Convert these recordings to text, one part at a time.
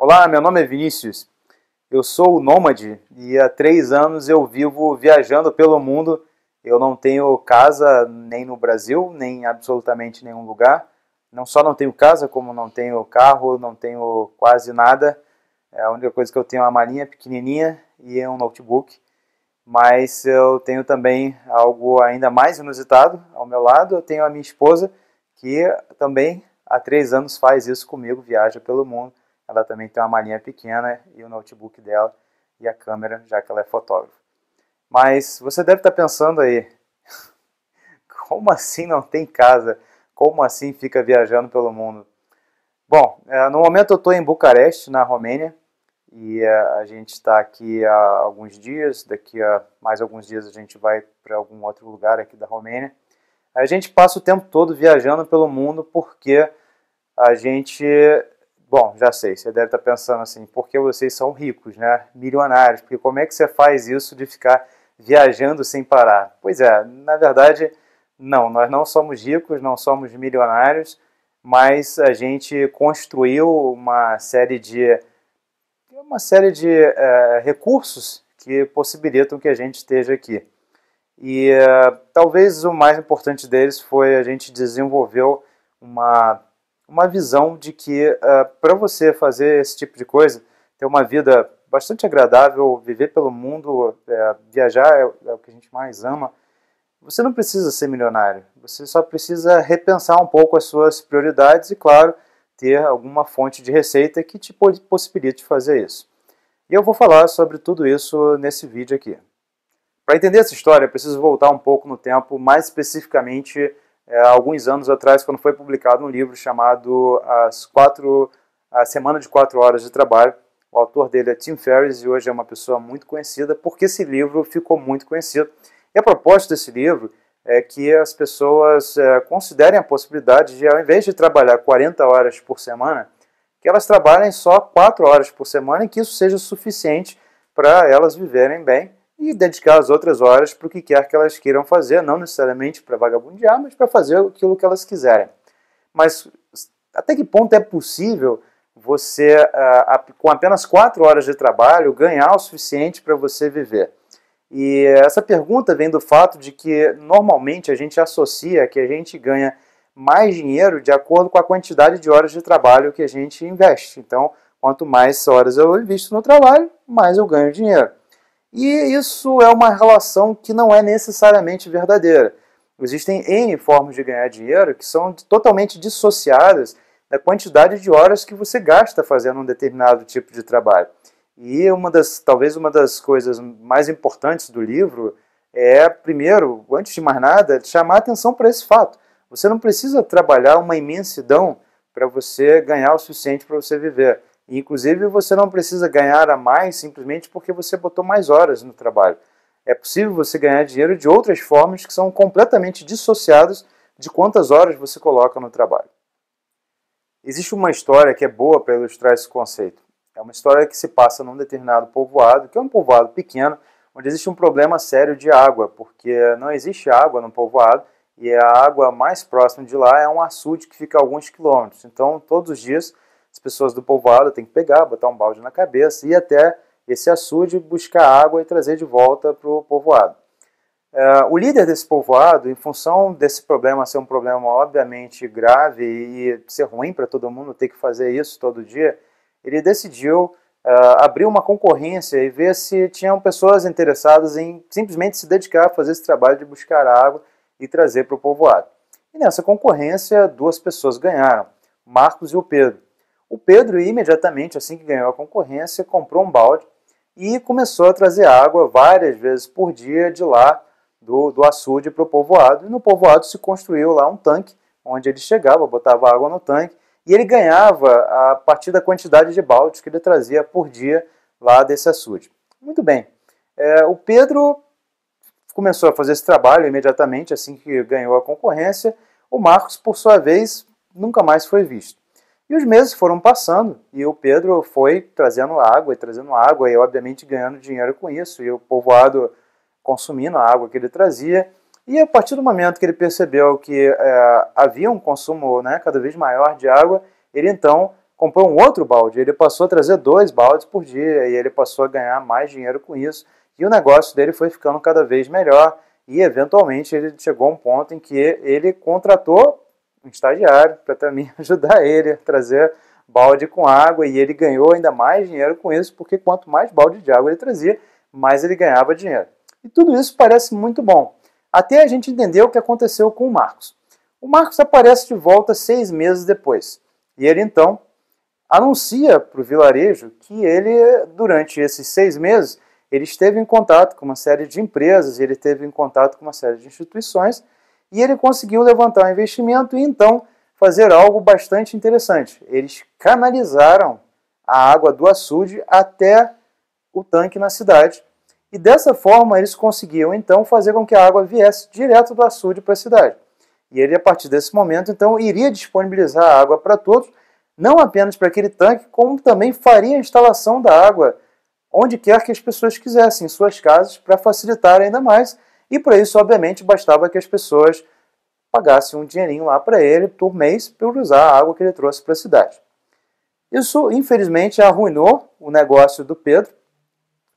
Olá, meu nome é Vinícius. Eu sou nômade e há três anos eu vivo viajando pelo mundo. Eu não tenho casa nem no Brasil, nem absolutamente nenhum lugar. Não só não tenho casa, como não tenho carro, não tenho quase nada. É a única coisa que eu tenho é uma malinha pequenininha e um notebook. Mas eu tenho também algo ainda mais inusitado ao meu lado. Eu tenho a minha esposa, que também há três anos faz isso comigo, viaja pelo mundo ela também tem uma malinha pequena e o notebook dela e a câmera, já que ela é fotógrafa. Mas você deve estar tá pensando aí, como assim não tem casa? Como assim fica viajando pelo mundo? Bom, eh, no momento eu estou em Bucareste, na Romênia, e eh, a gente está aqui há alguns dias. Daqui a mais alguns dias a gente vai para algum outro lugar aqui da Romênia. A gente passa o tempo todo viajando pelo mundo porque a gente Bom, já sei, você deve estar tá pensando assim, porque vocês são ricos, né? Milionários, porque como é que você faz isso de ficar viajando sem parar? Pois é, na verdade, não, nós não somos ricos, não somos milionários, mas a gente construiu uma série de uma série de é, recursos que possibilitam que a gente esteja aqui. E é, talvez o mais importante deles foi a gente desenvolveu uma uma visão de que uh, eh, para você fazer esse tipo de coisa, ter uma vida bastante agradável, viver pelo mundo, eh, viajar é, é, o que a gente mais ama, você não precisa ser milionário. Você só precisa repensar um pouco as suas prioridades e, claro, ter alguma fonte de receita que te possibilite fazer isso. E eu vou falar sobre tudo isso nesse vídeo aqui. Para entender essa história, preciso voltar um pouco no tempo, mais especificamente é, alguns anos atrás, quando foi publicado um livro chamado As Quatro, A Semana de Quatro Horas de Trabalho. O autor dele é Tim Ferriss e hoje é uma pessoa muito conhecida porque esse livro ficou muito conhecido. E a proposta desse livro é que as pessoas é, considerem a possibilidade de, ao invés de trabalhar 40 horas por semana, que elas trabalhem só 4 horas por semana e que isso seja suficiente para elas viverem bem e dedicar as outras horas para o que quer que elas queiram fazer, não necessariamente para vagabundear, mas para fazer aquilo que elas quiserem. Mas até que ponto é possível você, ah, com apenas quatro horas de trabalho, ganhar o suficiente para você viver? E essa pergunta vem do fato de que normalmente a gente associa que a gente ganha mais dinheiro de acordo com a quantidade de horas de trabalho que a gente investe. Então, quanto mais horas eu invisto no trabalho, mais eu ganho dinheiro. E isso é uma relação que não é necessariamente verdadeira. Existem N formas de ganhar dinheiro que são totalmente dissociadas da quantidade de horas que você gasta fazendo um determinado tipo de trabalho. E uma das, talvez uma das coisas mais importantes do livro é, primeiro, antes de mais nada, chamar atenção para esse fato. Você não precisa trabalhar uma imensidão para você ganhar o suficiente para você viver. Inclusive, você não precisa ganhar a mais simplesmente porque você botou mais horas no trabalho. É possível você ganhar dinheiro de outras formas que são completamente dissociadas de quantas horas você coloca no trabalho. Existe uma história que é boa para ilustrar esse conceito. É uma história que se passa num determinado povoado, que é um povoado pequeno, onde existe um problema sério de água, porque não existe água no povoado e a água mais próxima de lá é um açude que fica a alguns quilômetros. Então, todos os dias as pessoas do povoado têm que pegar, botar um balde na cabeça e até esse açude buscar água e trazer de volta para o povoado. É, o líder desse povoado, em função desse problema ser um problema obviamente grave e ser ruim para todo mundo ter que fazer isso todo dia, ele decidiu é, abrir uma concorrência e ver se tinham pessoas interessadas em simplesmente se dedicar a fazer esse trabalho de buscar água e trazer para o povoado. E nessa concorrência, duas pessoas ganharam, Marcos e o Pedro. O Pedro, imediatamente, assim que ganhou a concorrência, comprou um balde e começou a trazer água várias vezes por dia de lá do, do açude para o povoado. E no povoado se construiu lá um tanque, onde ele chegava, botava água no tanque, e ele ganhava a partir da quantidade de baldes que ele trazia por dia lá desse açude. Muito bem. É, o Pedro começou a fazer esse trabalho imediatamente, assim que ganhou a concorrência. O Marcos, por sua vez, nunca mais foi visto. E os meses foram passando e o Pedro foi trazendo água e trazendo água e, obviamente, ganhando dinheiro com isso. E o povoado consumindo a água que ele trazia. E a partir do momento que ele percebeu que é, havia um consumo né, cada vez maior de água, ele então comprou um outro balde. Ele passou a trazer dois baldes por dia e ele passou a ganhar mais dinheiro com isso. E o negócio dele foi ficando cada vez melhor. E eventualmente ele chegou a um ponto em que ele contratou um estagiário para também ajudar ele a trazer balde com água e ele ganhou ainda mais dinheiro com isso, porque quanto mais balde de água ele trazia, mais ele ganhava dinheiro. E tudo isso parece muito bom, até a gente entender o que aconteceu com o Marcos. O Marcos aparece de volta seis meses depois e ele então anuncia para o vilarejo que ele, durante esses seis meses, ele esteve em contato com uma série de empresas, ele esteve em contato com uma série de instituições e ele conseguiu levantar um investimento e então fazer algo bastante interessante. Eles canalizaram a água do açude até o tanque na cidade e dessa forma eles conseguiram então fazer com que a água viesse direto do açude para a cidade. E ele, a partir desse momento, então iria disponibilizar a água para todos, não apenas para aquele tanque, como também faria a instalação da água onde quer que as pessoas quisessem, em suas casas, para facilitar ainda mais e para isso, obviamente, bastava que as pessoas pagassem um dinheirinho lá para ele por mês por usar a água que ele trouxe para a cidade. Isso, infelizmente, arruinou o negócio do Pedro,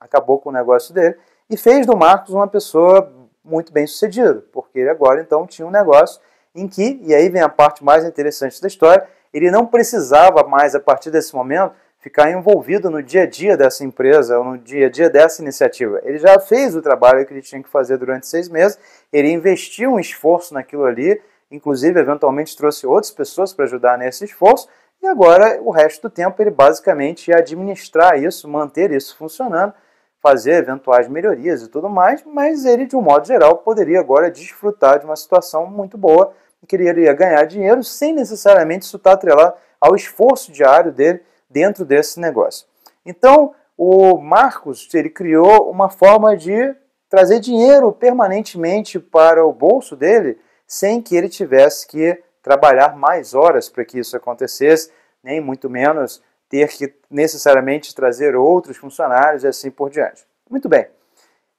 acabou com o negócio dele, e fez do Marcos uma pessoa muito bem sucedida, porque ele agora então tinha um negócio em que, e aí vem a parte mais interessante da história, ele não precisava mais, a partir desse momento, ficar envolvido no dia a dia dessa empresa ou no dia a dia dessa iniciativa. Ele já fez o trabalho que ele tinha que fazer durante seis meses, ele investiu um esforço naquilo ali, inclusive eventualmente trouxe outras pessoas para ajudar nesse esforço, e agora o resto do tempo ele basicamente ia administrar isso, manter isso funcionando, fazer eventuais melhorias e tudo mais, mas ele de um modo geral poderia agora desfrutar de uma situação muito boa, e que ele ia ganhar dinheiro sem necessariamente isso estar atrelado ao esforço diário dele dentro desse negócio. Então, o Marcos ele criou uma forma de trazer dinheiro permanentemente para o bolso dele, sem que ele tivesse que trabalhar mais horas para que isso acontecesse, nem muito menos ter que necessariamente trazer outros funcionários e assim por diante. Muito bem.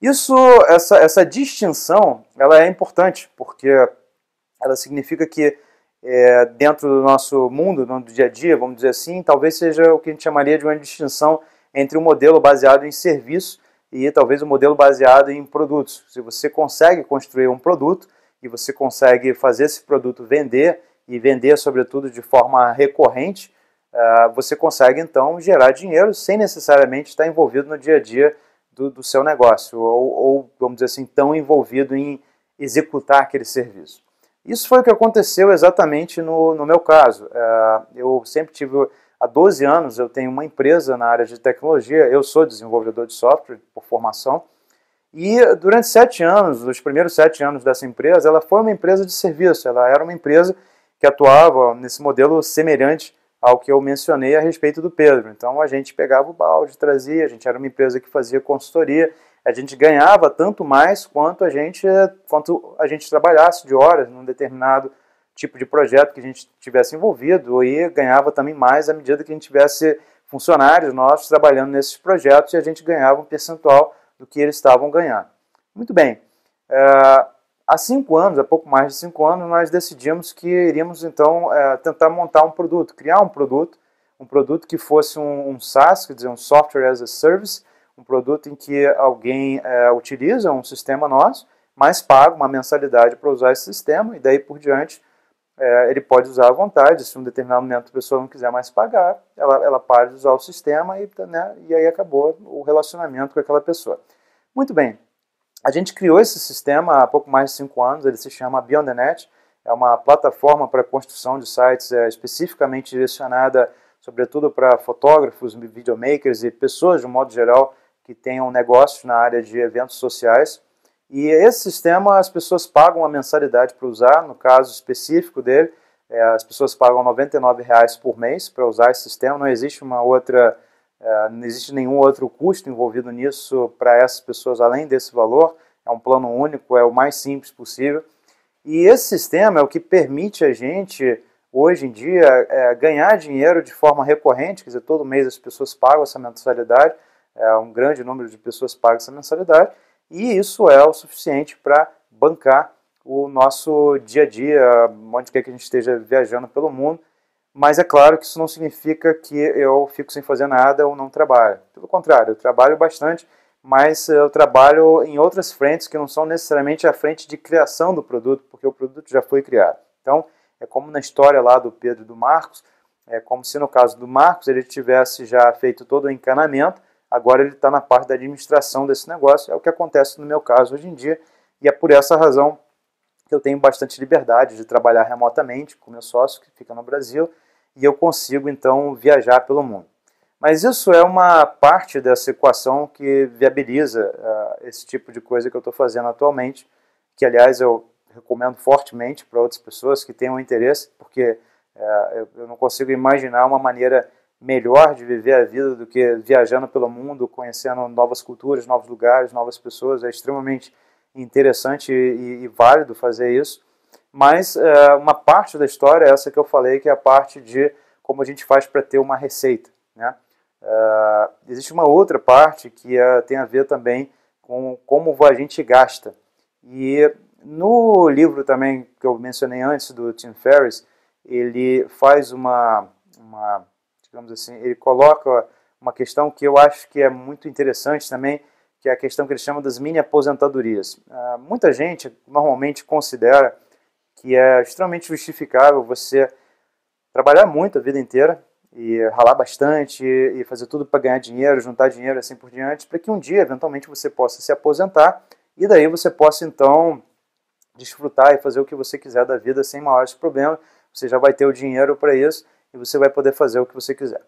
Isso, essa, essa distinção, ela é importante porque ela significa que é, dentro do nosso mundo, do dia a dia, vamos dizer assim, talvez seja o que a gente chamaria de uma distinção entre um modelo baseado em serviço e talvez um modelo baseado em produtos. Se você consegue construir um produto e você consegue fazer esse produto vender e vender, sobretudo, de forma recorrente, ah, você consegue então gerar dinheiro sem necessariamente estar envolvido no dia a dia do, do seu negócio ou, ou, vamos dizer assim, tão envolvido em executar aquele serviço. Isso foi o que aconteceu exatamente no, no meu caso. É, eu sempre tive, há 12 anos, eu tenho uma empresa na área de tecnologia, eu sou desenvolvedor de software por formação, e durante sete anos, os primeiros sete anos dessa empresa, ela foi uma empresa de serviço, ela era uma empresa que atuava nesse modelo semelhante ao que eu mencionei a respeito do Pedro. Então a gente pegava o balde, trazia, a gente era uma empresa que fazia consultoria, a gente ganhava tanto mais quanto a gente, eh, quanto a gente trabalhasse de horas num determinado tipo de projeto que a gente tivesse envolvido e ganhava também mais à medida que a gente tivesse funcionários nossos trabalhando nesses projetos e a gente ganhava um percentual do que eles estavam ganhando. Muito bem, é, há cinco anos, há pouco mais de cinco anos, nós decidimos que iríamos então é, tentar montar um produto, criar um produto, um produto que fosse um, um SaaS, quer dizer, um Software as a Service, um produto em que alguém é, utiliza um sistema nosso, mas paga uma mensalidade para usar esse sistema, e daí por diante é, ele pode usar à vontade. Se um determinado momento a pessoa não quiser mais pagar, ela, ela para de usar o sistema e, né, e aí acabou o relacionamento com aquela pessoa. Muito bem, a gente criou esse sistema há pouco mais de cinco anos, ele se chama Beyond the Net, é uma plataforma para construção de sites é, especificamente direcionada, sobretudo para fotógrafos, videomakers e pessoas de um modo geral que tenham negócios na área de eventos sociais. E esse sistema as pessoas pagam a mensalidade para usar, no caso específico dele, é, as pessoas pagam R$ 99,00 por mês para usar esse sistema, não existe uma outra, é, não existe nenhum outro custo envolvido nisso para essas pessoas além desse valor, é um plano único, é o mais simples possível. E esse sistema é o que permite a gente, hoje em dia, é, ganhar dinheiro de forma recorrente, quer dizer, todo mês as pessoas pagam essa mensalidade, é, um grande número de pessoas paga essa mensalidade, e isso é o suficiente para bancar o nosso dia a dia, onde quer que a gente esteja viajando pelo mundo. Mas é claro que isso não significa que eu fico sem fazer nada ou não trabalho. Pelo contrário, eu trabalho bastante, mas eu trabalho em outras frentes que não são necessariamente a frente de criação do produto, porque o produto já foi criado. Então, é como na história lá do Pedro e do Marcos, é como se no caso do Marcos ele tivesse já feito todo o encanamento, agora ele está na parte da administração desse negócio, é o que acontece no meu caso hoje em dia, e é por essa razão que eu tenho bastante liberdade de trabalhar remotamente com meu sócio, que fica no Brasil, e eu consigo então viajar pelo mundo. Mas isso é uma parte dessa equação que viabiliza uh, esse tipo de coisa que eu estou fazendo atualmente, que aliás eu recomendo fortemente para outras pessoas que tenham interesse, porque uh, eu, eu não consigo imaginar uma maneira melhor de viver a vida do que viajando pelo mundo, conhecendo novas culturas, novos lugares, novas pessoas. É extremamente interessante e, e válido fazer isso. Mas é, uma parte da história é essa que eu falei, que é a parte de como a gente faz para ter uma receita. Né? É, existe uma outra parte que é, tem a ver também com como a gente gasta. E no livro também que eu mencionei antes do Tim Ferriss, ele faz uma, uma digamos assim, ele coloca uma questão que eu acho que é muito interessante também, que é a questão que ele chama das mini aposentadorias. Uh, muita gente normalmente considera que é extremamente justificável você trabalhar muito a vida inteira e ralar bastante e fazer tudo para ganhar dinheiro, juntar dinheiro assim por diante, para que um dia eventualmente você possa se aposentar e daí você possa então desfrutar e fazer o que você quiser da vida sem maiores problemas. Você já vai ter o dinheiro para isso e você vai poder fazer o que você quiser.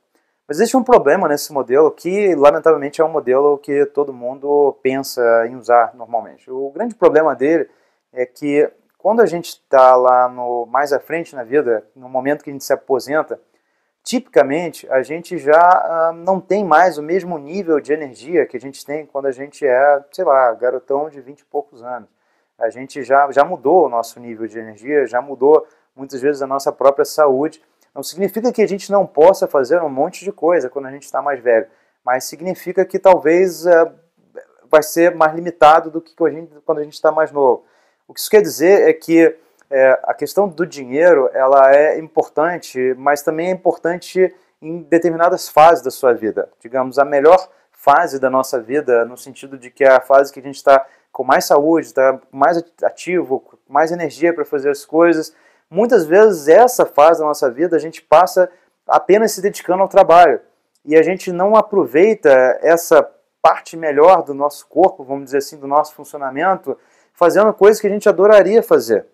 Mas existe um problema nesse modelo que, lamentavelmente, é um modelo que todo mundo pensa em usar normalmente. O grande problema dele é que quando a gente está lá no, mais à frente na vida, no momento que a gente se aposenta, tipicamente a gente já ah, não tem mais o mesmo nível de energia que a gente tem quando a gente é, sei lá, garotão de 20 e poucos anos. A gente já, já mudou o nosso nível de energia, já mudou muitas vezes a nossa própria saúde não significa que a gente não possa fazer um monte de coisa quando a gente está mais velho, mas significa que talvez é, vai ser mais limitado do que a gente, quando a gente está mais novo. O que isso quer dizer é que é, a questão do dinheiro ela é importante, mas também é importante em determinadas fases da sua vida. Digamos, a melhor fase da nossa vida, no sentido de que é a fase que a gente está com mais saúde, está mais ativo, mais energia para fazer as coisas, Muitas vezes essa fase da nossa vida a gente passa apenas se dedicando ao trabalho e a gente não aproveita essa parte melhor do nosso corpo, vamos dizer assim, do nosso funcionamento, fazendo coisas que a gente adoraria fazer.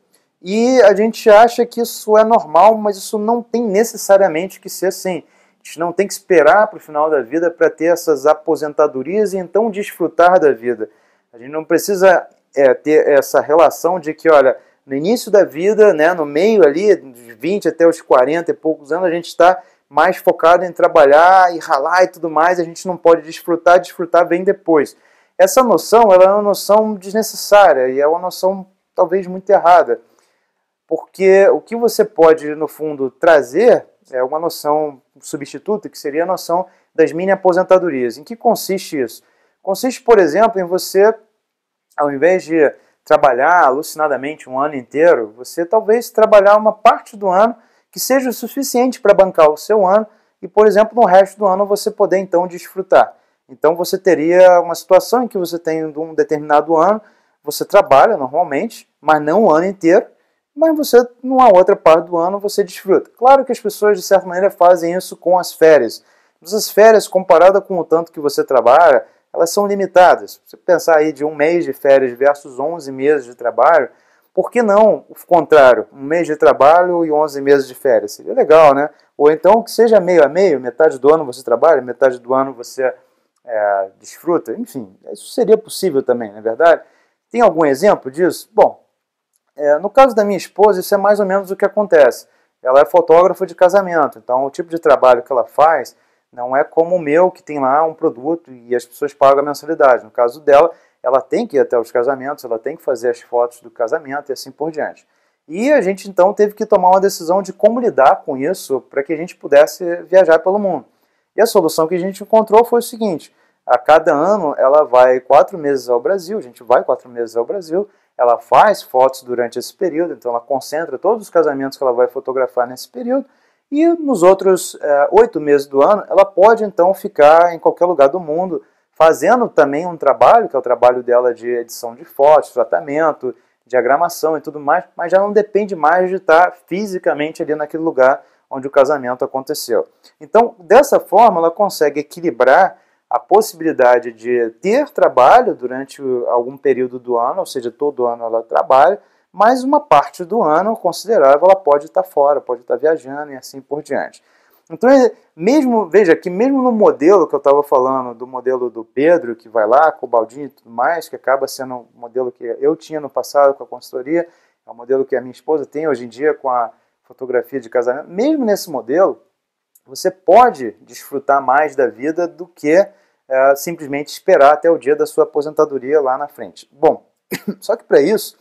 E a gente acha que isso é normal, mas isso não tem necessariamente que ser assim. A gente não tem que esperar para o final da vida para ter essas aposentadorias e então desfrutar da vida. A gente não precisa é, ter essa relação de que, olha, no início da vida, né, no meio ali, de 20 até os 40 e poucos anos, a gente está mais focado em trabalhar e ralar e tudo mais, a gente não pode desfrutar, desfrutar bem depois. Essa noção ela é uma noção desnecessária e é uma noção talvez muito errada, porque o que você pode, no fundo, trazer é uma noção substituta, que seria a noção das mini-aposentadorias. Em que consiste isso? Consiste, por exemplo, em você, ao invés de trabalhar alucinadamente um ano inteiro, você talvez trabalhar uma parte do ano que seja o suficiente para bancar o seu ano e, por exemplo, no resto do ano você poder então desfrutar. Então você teria uma situação em que você tem um determinado ano, você trabalha normalmente, mas não o ano inteiro, mas você, numa outra parte do ano, você desfruta. Claro que as pessoas, de certa maneira, fazem isso com as férias. Mas as férias, comparada com o tanto que você trabalha, elas são limitadas. Se pensar aí de um mês de férias versus 11 meses de trabalho, por que não o contrário? Um mês de trabalho e 11 meses de férias? Seria legal, né? Ou então que seja meio a meio, metade do ano você trabalha, metade do ano você é, desfruta. Enfim, isso seria possível também, não é verdade? Tem algum exemplo disso? Bom, é, no caso da minha esposa, isso é mais ou menos o que acontece. Ela é fotógrafa de casamento, então o tipo de trabalho que ela faz não é como o meu, que tem lá um produto e as pessoas pagam a mensalidade. No caso dela, ela tem que ir até os casamentos, ela tem que fazer as fotos do casamento e assim por diante. E a gente então teve que tomar uma decisão de como lidar com isso para que a gente pudesse viajar pelo mundo. E a solução que a gente encontrou foi o seguinte: a cada ano ela vai quatro meses ao Brasil, a gente vai quatro meses ao Brasil, ela faz fotos durante esse período, então ela concentra todos os casamentos que ela vai fotografar nesse período e nos outros eh, oito meses do ano, ela pode então ficar em qualquer lugar do mundo, fazendo também um trabalho, que é o trabalho dela de edição de fotos, tratamento, diagramação e tudo mais, mas já não depende mais de estar fisicamente ali naquele lugar onde o casamento aconteceu. Então, dessa forma, ela consegue equilibrar a possibilidade de ter trabalho durante algum período do ano, ou seja, todo ano ela trabalha, mas uma parte do ano considerável ela pode estar fora, pode estar viajando e assim por diante. Então, é, mesmo, veja que mesmo no modelo que eu estava falando, do modelo do Pedro, que vai lá, com o Baldinho e tudo mais, que acaba sendo um modelo que eu tinha no passado com a consultoria, é um modelo que a minha esposa tem hoje em dia com a fotografia de casamento, mesmo nesse modelo, você pode desfrutar mais da vida do que é, simplesmente esperar até o dia da sua aposentadoria lá na frente. Bom, só que para isso,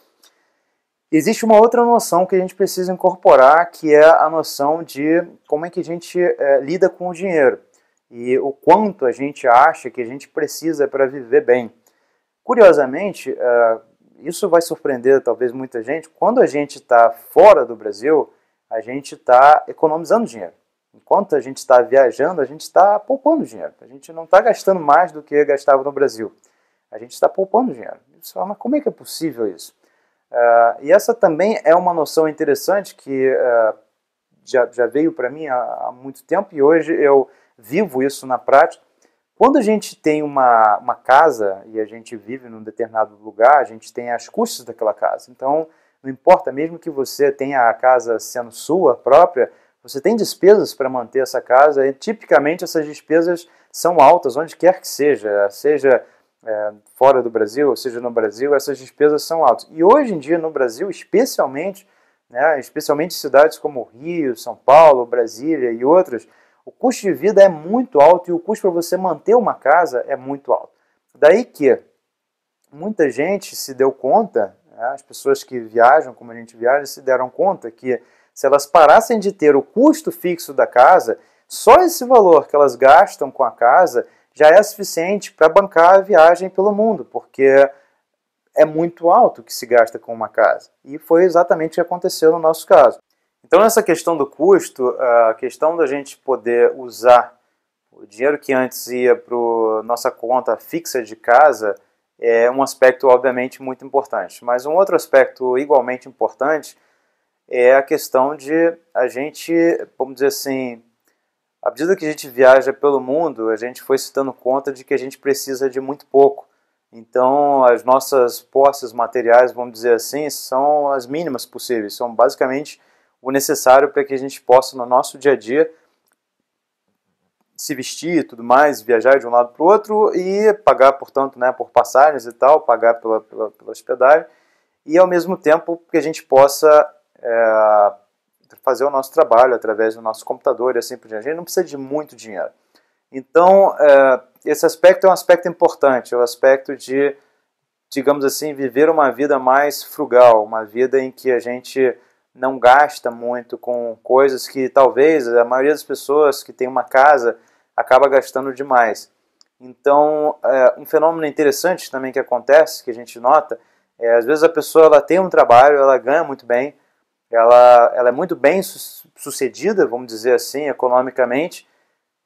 Existe uma outra noção que a gente precisa incorporar, que é a noção de como é que a gente é, lida com o dinheiro e o quanto a gente acha que a gente precisa para viver bem. Curiosamente, é, isso vai surpreender talvez muita gente, quando a gente está fora do Brasil, a gente está economizando dinheiro. Enquanto a gente está viajando, a gente está poupando dinheiro. A gente não está gastando mais do que gastava no Brasil. A gente está poupando dinheiro. Você fala, mas como é que é possível isso? Uh, e essa também é uma noção interessante que uh, já, já, veio para mim há, há, muito tempo e hoje eu vivo isso na prática. Quando a gente tem uma, uma casa e a gente vive num determinado lugar, a gente tem as custas daquela casa. Então, não importa, mesmo que você tenha a casa sendo sua própria, você tem despesas para manter essa casa e tipicamente essas despesas são altas, onde quer que seja, seja é, fora do Brasil, ou seja, no Brasil, essas despesas são altas. E hoje em dia, no Brasil, especialmente, né, especialmente cidades como Rio, São Paulo, Brasília e outras, o custo de vida é muito alto e o custo para você manter uma casa é muito alto. Daí que muita gente se deu conta, né, as pessoas que viajam, como a gente viaja, se deram conta que se elas parassem de ter o custo fixo da casa, só esse valor que elas gastam com a casa já é suficiente para bancar a viagem pelo mundo, porque é muito alto o que se gasta com uma casa. E foi exatamente o que aconteceu no nosso caso. Então, nessa questão do custo, a questão da gente poder usar o dinheiro que antes ia para nossa conta fixa de casa é um aspecto, obviamente, muito importante. Mas um outro aspecto igualmente importante é a questão de a gente, vamos dizer assim, à medida que a gente viaja pelo mundo, a gente foi se dando conta de que a gente precisa de muito pouco. Então, as nossas posses materiais, vamos dizer assim, são as mínimas possíveis, são basicamente o necessário para que a gente possa, no nosso dia a dia, se vestir e tudo mais, viajar de um lado para o outro e pagar, portanto, né, por passagens e tal, pagar pela, pela, pela hospedagem, e ao mesmo tempo que a gente possa é, fazer o nosso trabalho através do nosso computador e assim por diante. A gente não precisa de muito dinheiro. Então, é, esse aspecto é um aspecto importante, é o aspecto de, digamos assim, viver uma vida mais frugal, uma vida em que a gente não gasta muito com coisas que talvez a maioria das pessoas que tem uma casa acaba gastando demais. Então, é, um fenômeno interessante também que acontece, que a gente nota, é às vezes a pessoa ela tem um trabalho, ela ganha muito bem, ela, ela é muito bem sucedida, vamos dizer assim, economicamente,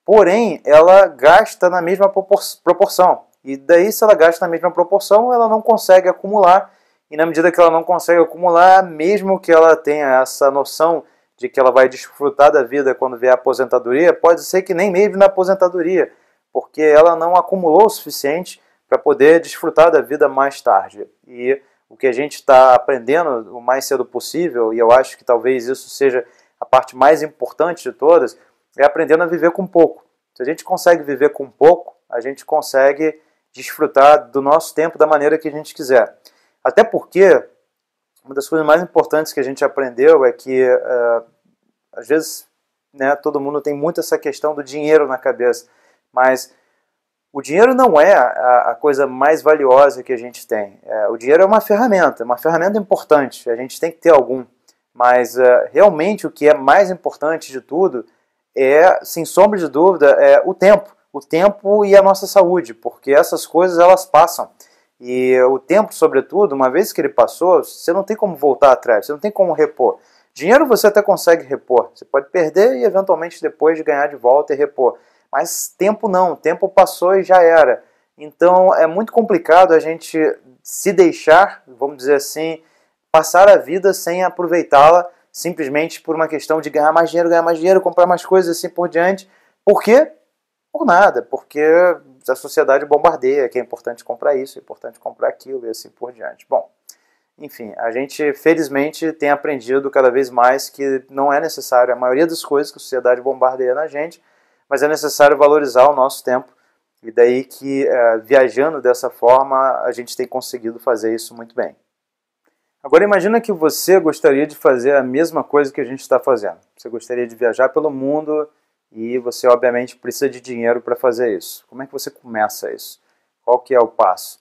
porém ela gasta na mesma proporção. E daí, se ela gasta na mesma proporção, ela não consegue acumular. E na medida que ela não consegue acumular, mesmo que ela tenha essa noção de que ela vai desfrutar da vida quando vier a aposentadoria, pode ser que nem mesmo na aposentadoria, porque ela não acumulou o suficiente para poder desfrutar da vida mais tarde. E o que a gente está aprendendo o mais cedo possível, e eu acho que talvez isso seja a parte mais importante de todas, é aprendendo a viver com pouco. Se a gente consegue viver com pouco, a gente consegue desfrutar do nosso tempo da maneira que a gente quiser. Até porque uma das coisas mais importantes que a gente aprendeu é que uh, às vezes né, todo mundo tem muito essa questão do dinheiro na cabeça, mas o dinheiro não é a, a, coisa mais valiosa que a gente tem. É, o dinheiro é uma ferramenta, uma ferramenta importante. A gente tem que ter algum. Mas é, realmente o que é mais importante de tudo é, sem sombra de dúvida, é o tempo. O tempo e a nossa saúde, porque essas coisas elas passam. E o tempo, sobretudo, uma vez que ele passou, você não tem como voltar atrás, você não tem como repor. Dinheiro você até consegue repor, você pode perder e eventualmente depois ganhar de volta e repor mas tempo não, tempo passou e já era. Então é muito complicado a gente se deixar, vamos dizer assim, passar a vida sem aproveitá-la, simplesmente por uma questão de ganhar mais dinheiro, ganhar mais dinheiro, comprar mais coisas assim por diante. Por quê? Por nada, porque a sociedade bombardeia, que é importante comprar isso, é importante comprar aquilo e assim por diante. Bom, enfim, a gente felizmente tem aprendido cada vez mais que não é necessário, a maioria das coisas que a sociedade bombardeia na gente mas é necessário valorizar o nosso tempo. E daí que, eh, viajando dessa forma, a gente tem conseguido fazer isso muito bem. Agora imagina que você gostaria de fazer a mesma coisa que a gente está fazendo. Você gostaria de viajar pelo mundo e você, obviamente, precisa de dinheiro para fazer isso. Como é que você começa isso? Qual que é o passo?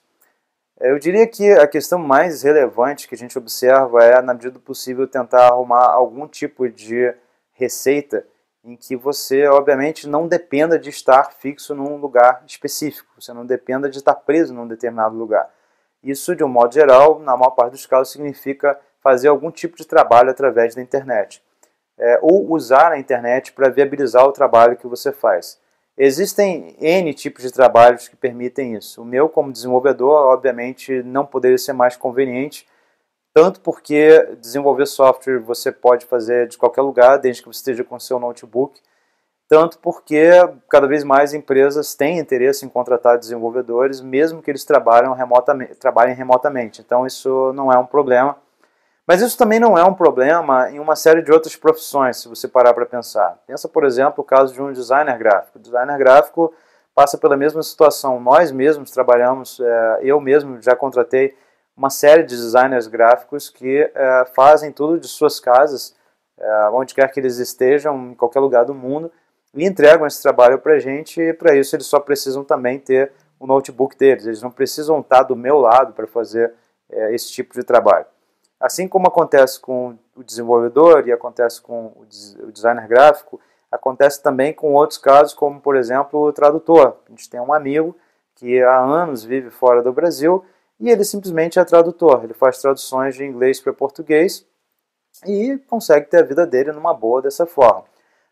Eu diria que a questão mais relevante que a gente observa é, na medida do possível, tentar arrumar algum tipo de receita em que você, obviamente, não dependa de estar fixo num lugar específico, você não dependa de estar preso num determinado lugar. Isso, de um modo geral, na maior parte dos casos, significa fazer algum tipo de trabalho através da internet. É, ou usar a internet para viabilizar o trabalho que você faz. Existem N tipos de trabalhos que permitem isso. O meu, como desenvolvedor, obviamente não poderia ser mais conveniente, tanto porque desenvolver software você pode fazer de qualquer lugar, desde que você esteja com seu notebook. Tanto porque cada vez mais empresas têm interesse em contratar desenvolvedores, mesmo que eles trabalhem remotamente. Trabalhem remotamente. Então isso não é um problema. Mas isso também não é um problema em uma série de outras profissões, se você parar para pensar. Pensa, por exemplo, o caso de um designer gráfico. O designer gráfico passa pela mesma situação. Nós mesmos trabalhamos, eh, eu mesmo já contratei uma série de designers gráficos que é, fazem tudo de suas casas, é, onde quer que eles estejam, em qualquer lugar do mundo, e entregam esse trabalho para a gente. E para isso eles só precisam também ter o notebook deles. Eles não precisam estar tá do meu lado para fazer é, esse tipo de trabalho. Assim como acontece com o desenvolvedor e acontece com o designer gráfico, acontece também com outros casos, como por exemplo o tradutor. A gente tem um amigo que há anos vive fora do Brasil e ele simplesmente é tradutor. Ele faz traduções de inglês para português e consegue ter a vida dele numa boa dessa forma.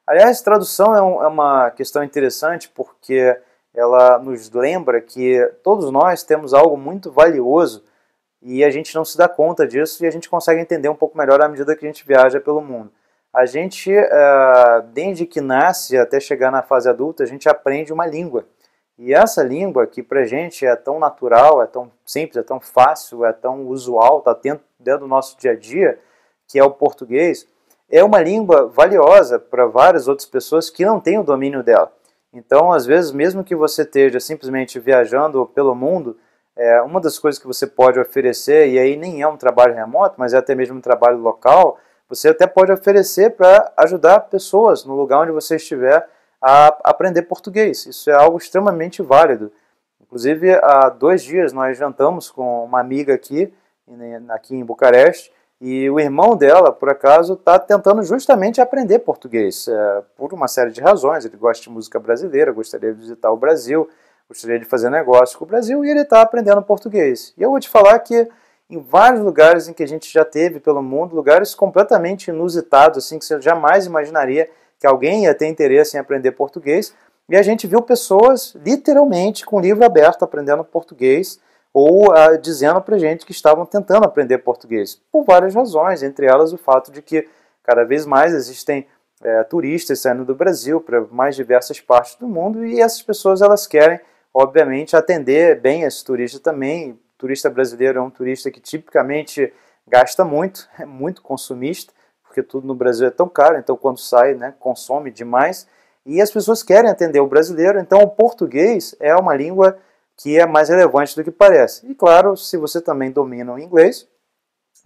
Aliás, tradução é, um, é uma questão interessante porque ela nos lembra que todos nós temos algo muito valioso e a gente não se dá conta disso e a gente consegue entender um pouco melhor à medida que a gente viaja pelo mundo. A gente, eh, desde que nasce até chegar na fase adulta, a gente aprende uma língua. E essa língua que para gente é tão natural, é tão simples, é tão fácil, é tão usual, está dentro, dentro do nosso dia a dia, que é o português, é uma língua valiosa para várias outras pessoas que não têm o domínio dela. Então, às vezes, mesmo que você esteja simplesmente viajando pelo mundo, é, uma das coisas que você pode oferecer, e aí nem é um trabalho remoto, mas é até mesmo um trabalho local, você até pode oferecer para ajudar pessoas no lugar onde você estiver a aprender português. Isso é algo extremamente válido. Inclusive, há dois dias nós jantamos com uma amiga aqui, aqui em Bucareste, e o irmão dela, por acaso, está tentando justamente aprender português, é, por uma série de razões. Ele gosta de música brasileira, gostaria de visitar o Brasil, gostaria de fazer negócio com o Brasil, e ele está aprendendo português. E eu vou te falar que em vários lugares em que a gente já teve pelo mundo, lugares completamente inusitados, assim, que você jamais imaginaria que alguém ia ter interesse em aprender português. E a gente viu pessoas literalmente com o livro aberto aprendendo português ou uh, dizendo para gente que estavam tentando aprender português, por várias razões, entre elas o fato de que cada vez mais existem é, turistas saindo do Brasil para mais diversas partes do mundo e essas pessoas elas querem, obviamente, atender bem esse turista também. O turista brasileiro é um turista que tipicamente gasta muito, é muito consumista porque tudo no Brasil é tão caro, então quando sai, né, consome demais. E as pessoas querem atender o brasileiro, então o português é uma língua que é mais relevante do que parece. E claro, se você também domina o inglês,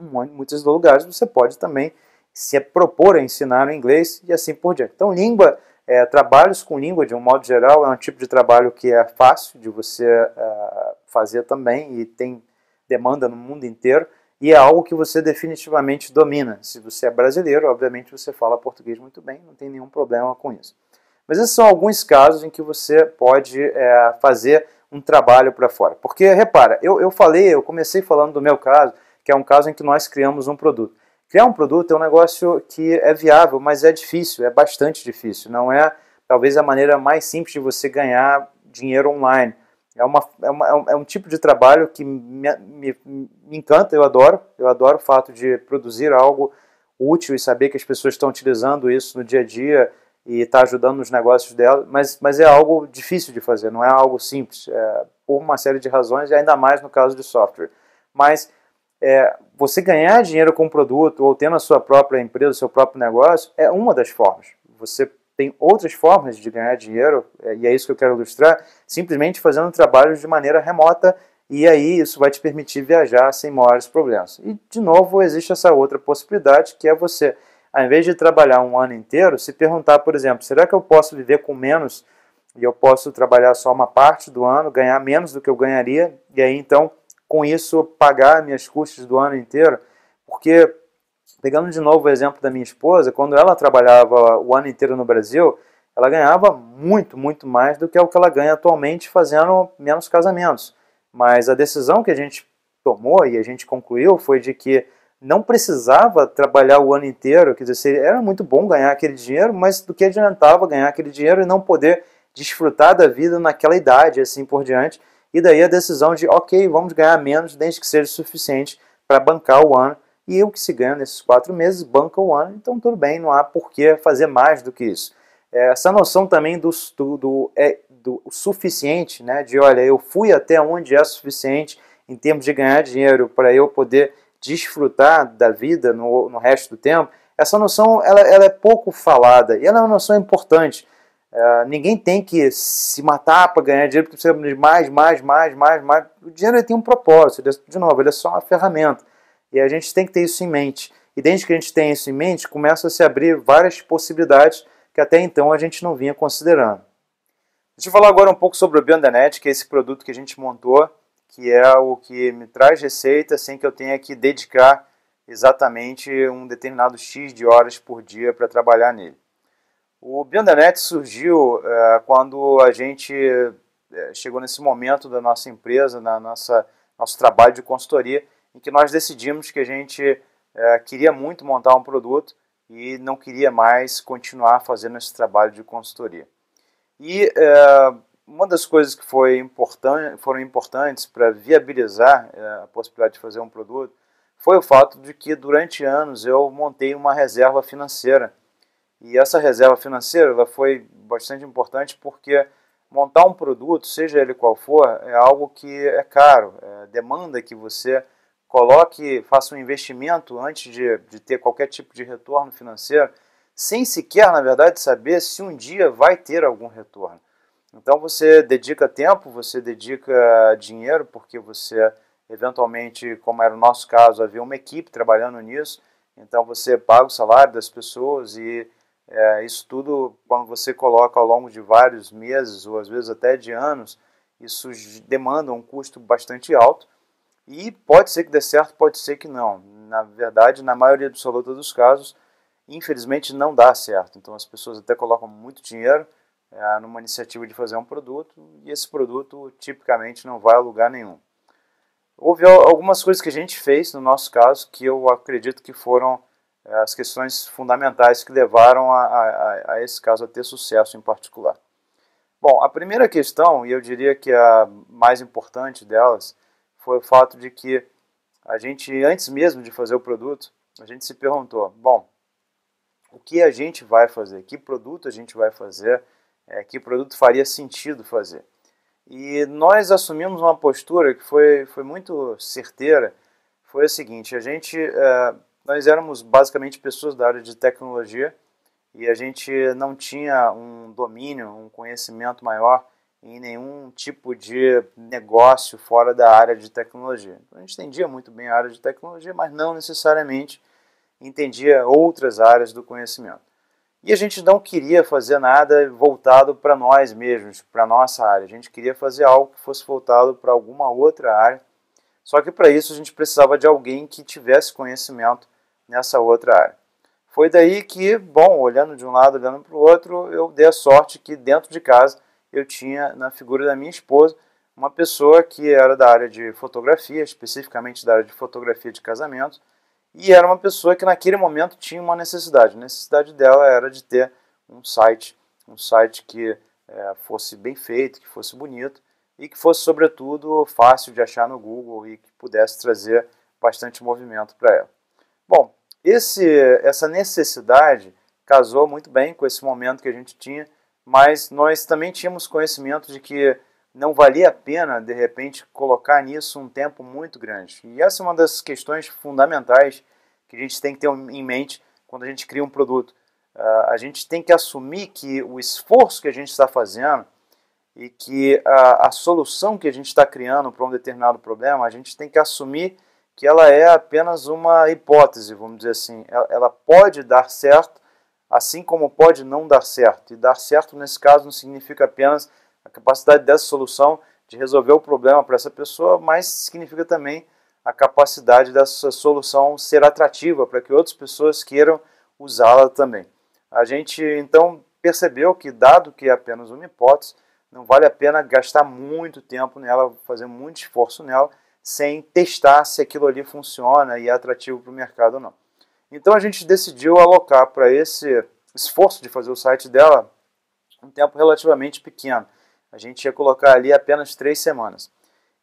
em muitos lugares você pode também se propor a ensinar o inglês e assim por diante. Então, língua, é, trabalhos com língua de um modo geral é um tipo de trabalho que é fácil de você ah, fazer também e tem demanda no mundo inteiro e é algo que você definitivamente domina. Se você é brasileiro, obviamente você fala português muito bem, não tem nenhum problema com isso. Mas esses são alguns casos em que você pode é, fazer um trabalho para fora. Porque, repara, eu, eu falei, eu comecei falando do meu caso, que é um caso em que nós criamos um produto. Criar um produto é um negócio que é viável, mas é difícil, é bastante difícil. Não é talvez a maneira mais simples de você ganhar dinheiro online é, uma, é, uma, é, é um tipo de trabalho que me, me, me encanta, eu adoro. Eu adoro o fato de produzir algo útil e saber que as pessoas estão utilizando isso no dia a dia e está ajudando nos negócios dela, mas, mas é algo difícil de fazer, não é algo simples, é, por uma série de razões, e ainda mais no caso de software. Mas é, você ganhar dinheiro com um produto ou tendo a sua própria empresa, seu próprio negócio, é uma das formas. Você tem outras formas de ganhar dinheiro, é, e é isso que eu quero ilustrar, simplesmente fazendo trabalhos de maneira remota, e aí isso vai te permitir viajar sem maiores problemas. E, de novo, existe essa outra possibilidade, que é você, ao invés de trabalhar um ano inteiro, se perguntar, por exemplo, será que eu posso viver com menos e eu posso trabalhar só uma parte do ano, ganhar menos do que eu ganharia, e aí então, com isso, pagar minhas custas do ano inteiro? Porque Pegando de novo o exemplo da minha esposa, quando ela trabalhava o ano inteiro no Brasil, ela ganhava muito, muito mais do que é o que ela ganha atualmente fazendo menos casamentos. Mas a decisão que a gente tomou e a gente concluiu foi de que não precisava trabalhar o ano inteiro, quer dizer, era muito bom ganhar aquele dinheiro, mas do que adiantava ganhar aquele dinheiro e não poder desfrutar da vida naquela idade, assim por diante. E daí a decisão de, ok, vamos ganhar menos, desde que seja suficiente para bancar o ano e o que se ganha nesses quatro meses banca o ano, então tudo bem, não há por que fazer mais do que isso. É, essa noção também do, do, do, é, do suficiente, né, de olha, eu fui até onde é suficiente em termos de ganhar dinheiro para eu poder desfrutar da vida no, no resto do tempo, essa noção ela, ela é pouco falada e ela é uma noção importante. É, ninguém tem que se matar para ganhar dinheiro, porque precisa de mais, mais, mais, mais, mais. O dinheiro tem um propósito, é, de novo, ele é só uma ferramenta. E a gente tem que ter isso em mente. E desde que a gente tem isso em mente, começam a se abrir várias possibilidades que até então a gente não vinha considerando. Deixa eu falar agora um pouco sobre o Biondanet, que é esse produto que a gente montou, que é o que me traz receita sem que eu tenha que dedicar exatamente um determinado X de horas por dia para trabalhar nele. O Biondanet surgiu é, quando a gente eh, chegou nesse momento da nossa empresa, na nossa nosso trabalho de consultoria, em que nós decidimos que a gente eh, queria muito montar um produto e não queria mais continuar fazendo esse trabalho de consultoria. E eh, uma das coisas que foi importan foram importantes para viabilizar eh, a possibilidade de fazer um produto foi o fato de que durante anos eu montei uma reserva financeira. E essa reserva financeira ela foi bastante importante porque montar um produto, seja ele qual for, é algo que é caro, é demanda que você coloque, faça um investimento antes de, de ter qualquer tipo de retorno financeiro, sem sequer, na verdade, saber se um dia vai ter algum retorno. Então você dedica tempo, você dedica dinheiro, porque você eventualmente, como era o nosso caso, havia uma equipe trabalhando nisso, então você paga o salário das pessoas e é, isso tudo, quando você coloca ao longo de vários meses ou às vezes até de anos, isso demanda um custo bastante alto. E pode ser que dê certo, pode ser que não. Na verdade, na maioria absoluta dos casos, infelizmente não dá certo. Então as pessoas até colocam muito dinheiro é, numa iniciativa de fazer um produto e esse produto tipicamente não vai a lugar nenhum. Houve algumas coisas que a gente fez no nosso caso que eu acredito que foram é, as questões fundamentais que levaram a, a, a esse caso a ter sucesso em particular. Bom, a primeira questão, e eu diria que é a mais importante delas, foi o fato de que a gente, antes mesmo de fazer o produto, a gente se perguntou: bom, o que a gente vai fazer? Que produto a gente vai fazer? É, que produto faria sentido fazer? E nós assumimos uma postura que foi, foi muito certeira. Foi a seguinte: a gente, é, nós éramos basicamente pessoas da área de tecnologia e a gente não tinha um domínio, um conhecimento maior em nenhum tipo de negócio fora da área de tecnologia. Então, a gente entendia muito bem a área de tecnologia, mas não necessariamente entendia outras áreas do conhecimento. E a gente não queria fazer nada voltado para nós mesmos, para nossa área. A gente queria fazer algo que fosse voltado para alguma outra área. Só que para isso a gente precisava de alguém que tivesse conhecimento nessa outra área. Foi daí que, bom, olhando de um lado, olhando para o outro, eu dei a sorte que dentro de casa eu tinha na figura da minha esposa uma pessoa que era da área de fotografia, especificamente da área de fotografia de casamentos, e era uma pessoa que naquele momento tinha uma necessidade. A necessidade dela era de ter um site, um site que é, fosse bem feito, que fosse bonito e que fosse, sobretudo, fácil de achar no Google e que pudesse trazer bastante movimento para ela. Bom, esse, essa necessidade casou muito bem com esse momento que a gente tinha mas nós também tínhamos conhecimento de que não valia a pena, de repente, colocar nisso um tempo muito grande. E essa é uma das questões fundamentais que a gente tem que ter em mente quando a gente cria um produto. Uh, a gente tem que assumir que o esforço que a gente está fazendo e que a, a solução que a gente está criando para um determinado problema, a gente tem que assumir que ela é apenas uma hipótese, vamos dizer assim. Ela, ela pode dar certo, assim como pode não dar certo. E dar certo, nesse caso, não significa apenas a capacidade dessa solução de resolver o problema para essa pessoa, mas significa também a capacidade dessa solução ser atrativa para que outras pessoas queiram usá-la também. A gente então percebeu que, dado que é apenas uma hipótese, não vale a pena gastar muito tempo nela, fazer muito esforço nela, sem testar se aquilo ali funciona e é atrativo para o mercado ou não. Então a gente decidiu alocar para esse esforço de fazer o site dela um tempo relativamente pequeno. A gente ia colocar ali apenas três semanas.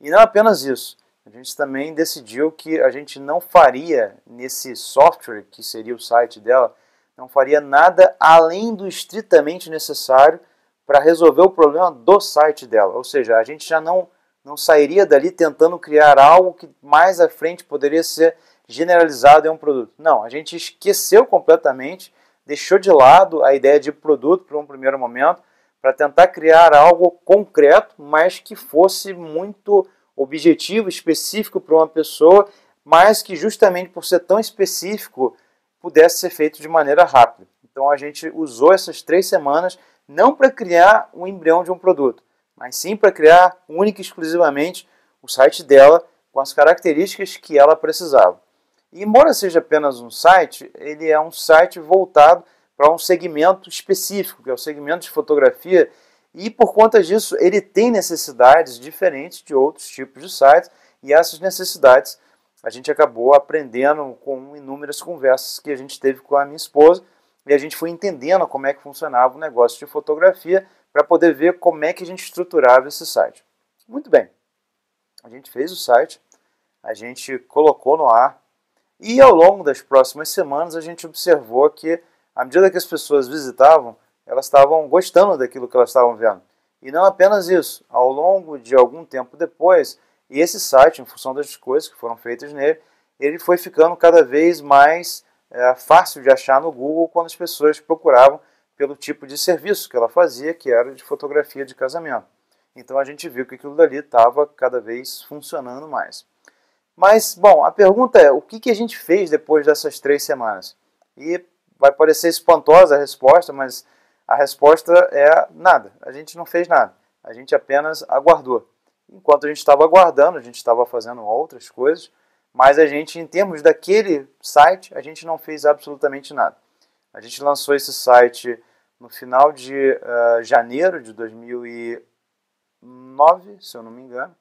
E não apenas isso, a gente também decidiu que a gente não faria nesse software que seria o site dela, não faria nada além do estritamente necessário para resolver o problema do site dela. Ou seja, a gente já não, não sairia dali tentando criar algo que mais à frente poderia ser generalizado é um produto. Não, a gente esqueceu completamente, deixou de lado a ideia de produto para um primeiro momento, para tentar criar algo concreto, mas que fosse muito objetivo, específico para uma pessoa, mas que justamente por ser tão específico pudesse ser feito de maneira rápida. Então a gente usou essas três semanas não para criar um embrião de um produto, mas sim para criar única e exclusivamente o site dela com as características que ela precisava. E embora seja apenas um site, ele é um site voltado para um segmento específico, que é o segmento de fotografia, e por conta disso ele tem necessidades diferentes de outros tipos de sites, e essas necessidades a gente acabou aprendendo com inúmeras conversas que a gente teve com a minha esposa, e a gente foi entendendo como é que funcionava o negócio de fotografia para poder ver como é que a gente estruturava esse site. Muito bem, a gente fez o site, a gente colocou no ar, e ao longo das próximas semanas, a gente observou que, à medida que as pessoas visitavam, elas estavam gostando daquilo que elas estavam vendo. E não apenas isso, ao longo de algum tempo depois, esse site, em função das coisas que foram feitas nele, ele foi ficando cada vez mais é, fácil de achar no Google quando as pessoas procuravam pelo tipo de serviço que ela fazia, que era de fotografia de casamento. Então a gente viu que aquilo dali estava cada vez funcionando mais. Mas, bom, a pergunta é: o que, que a gente fez depois dessas três semanas? E vai parecer espantosa a resposta, mas a resposta é nada. A gente não fez nada. A gente apenas aguardou. Enquanto a gente estava aguardando, a gente estava fazendo outras coisas, mas a gente, em termos daquele site, a gente não fez absolutamente nada. A gente lançou esse site no final de uh, janeiro de 2009, se eu não me engano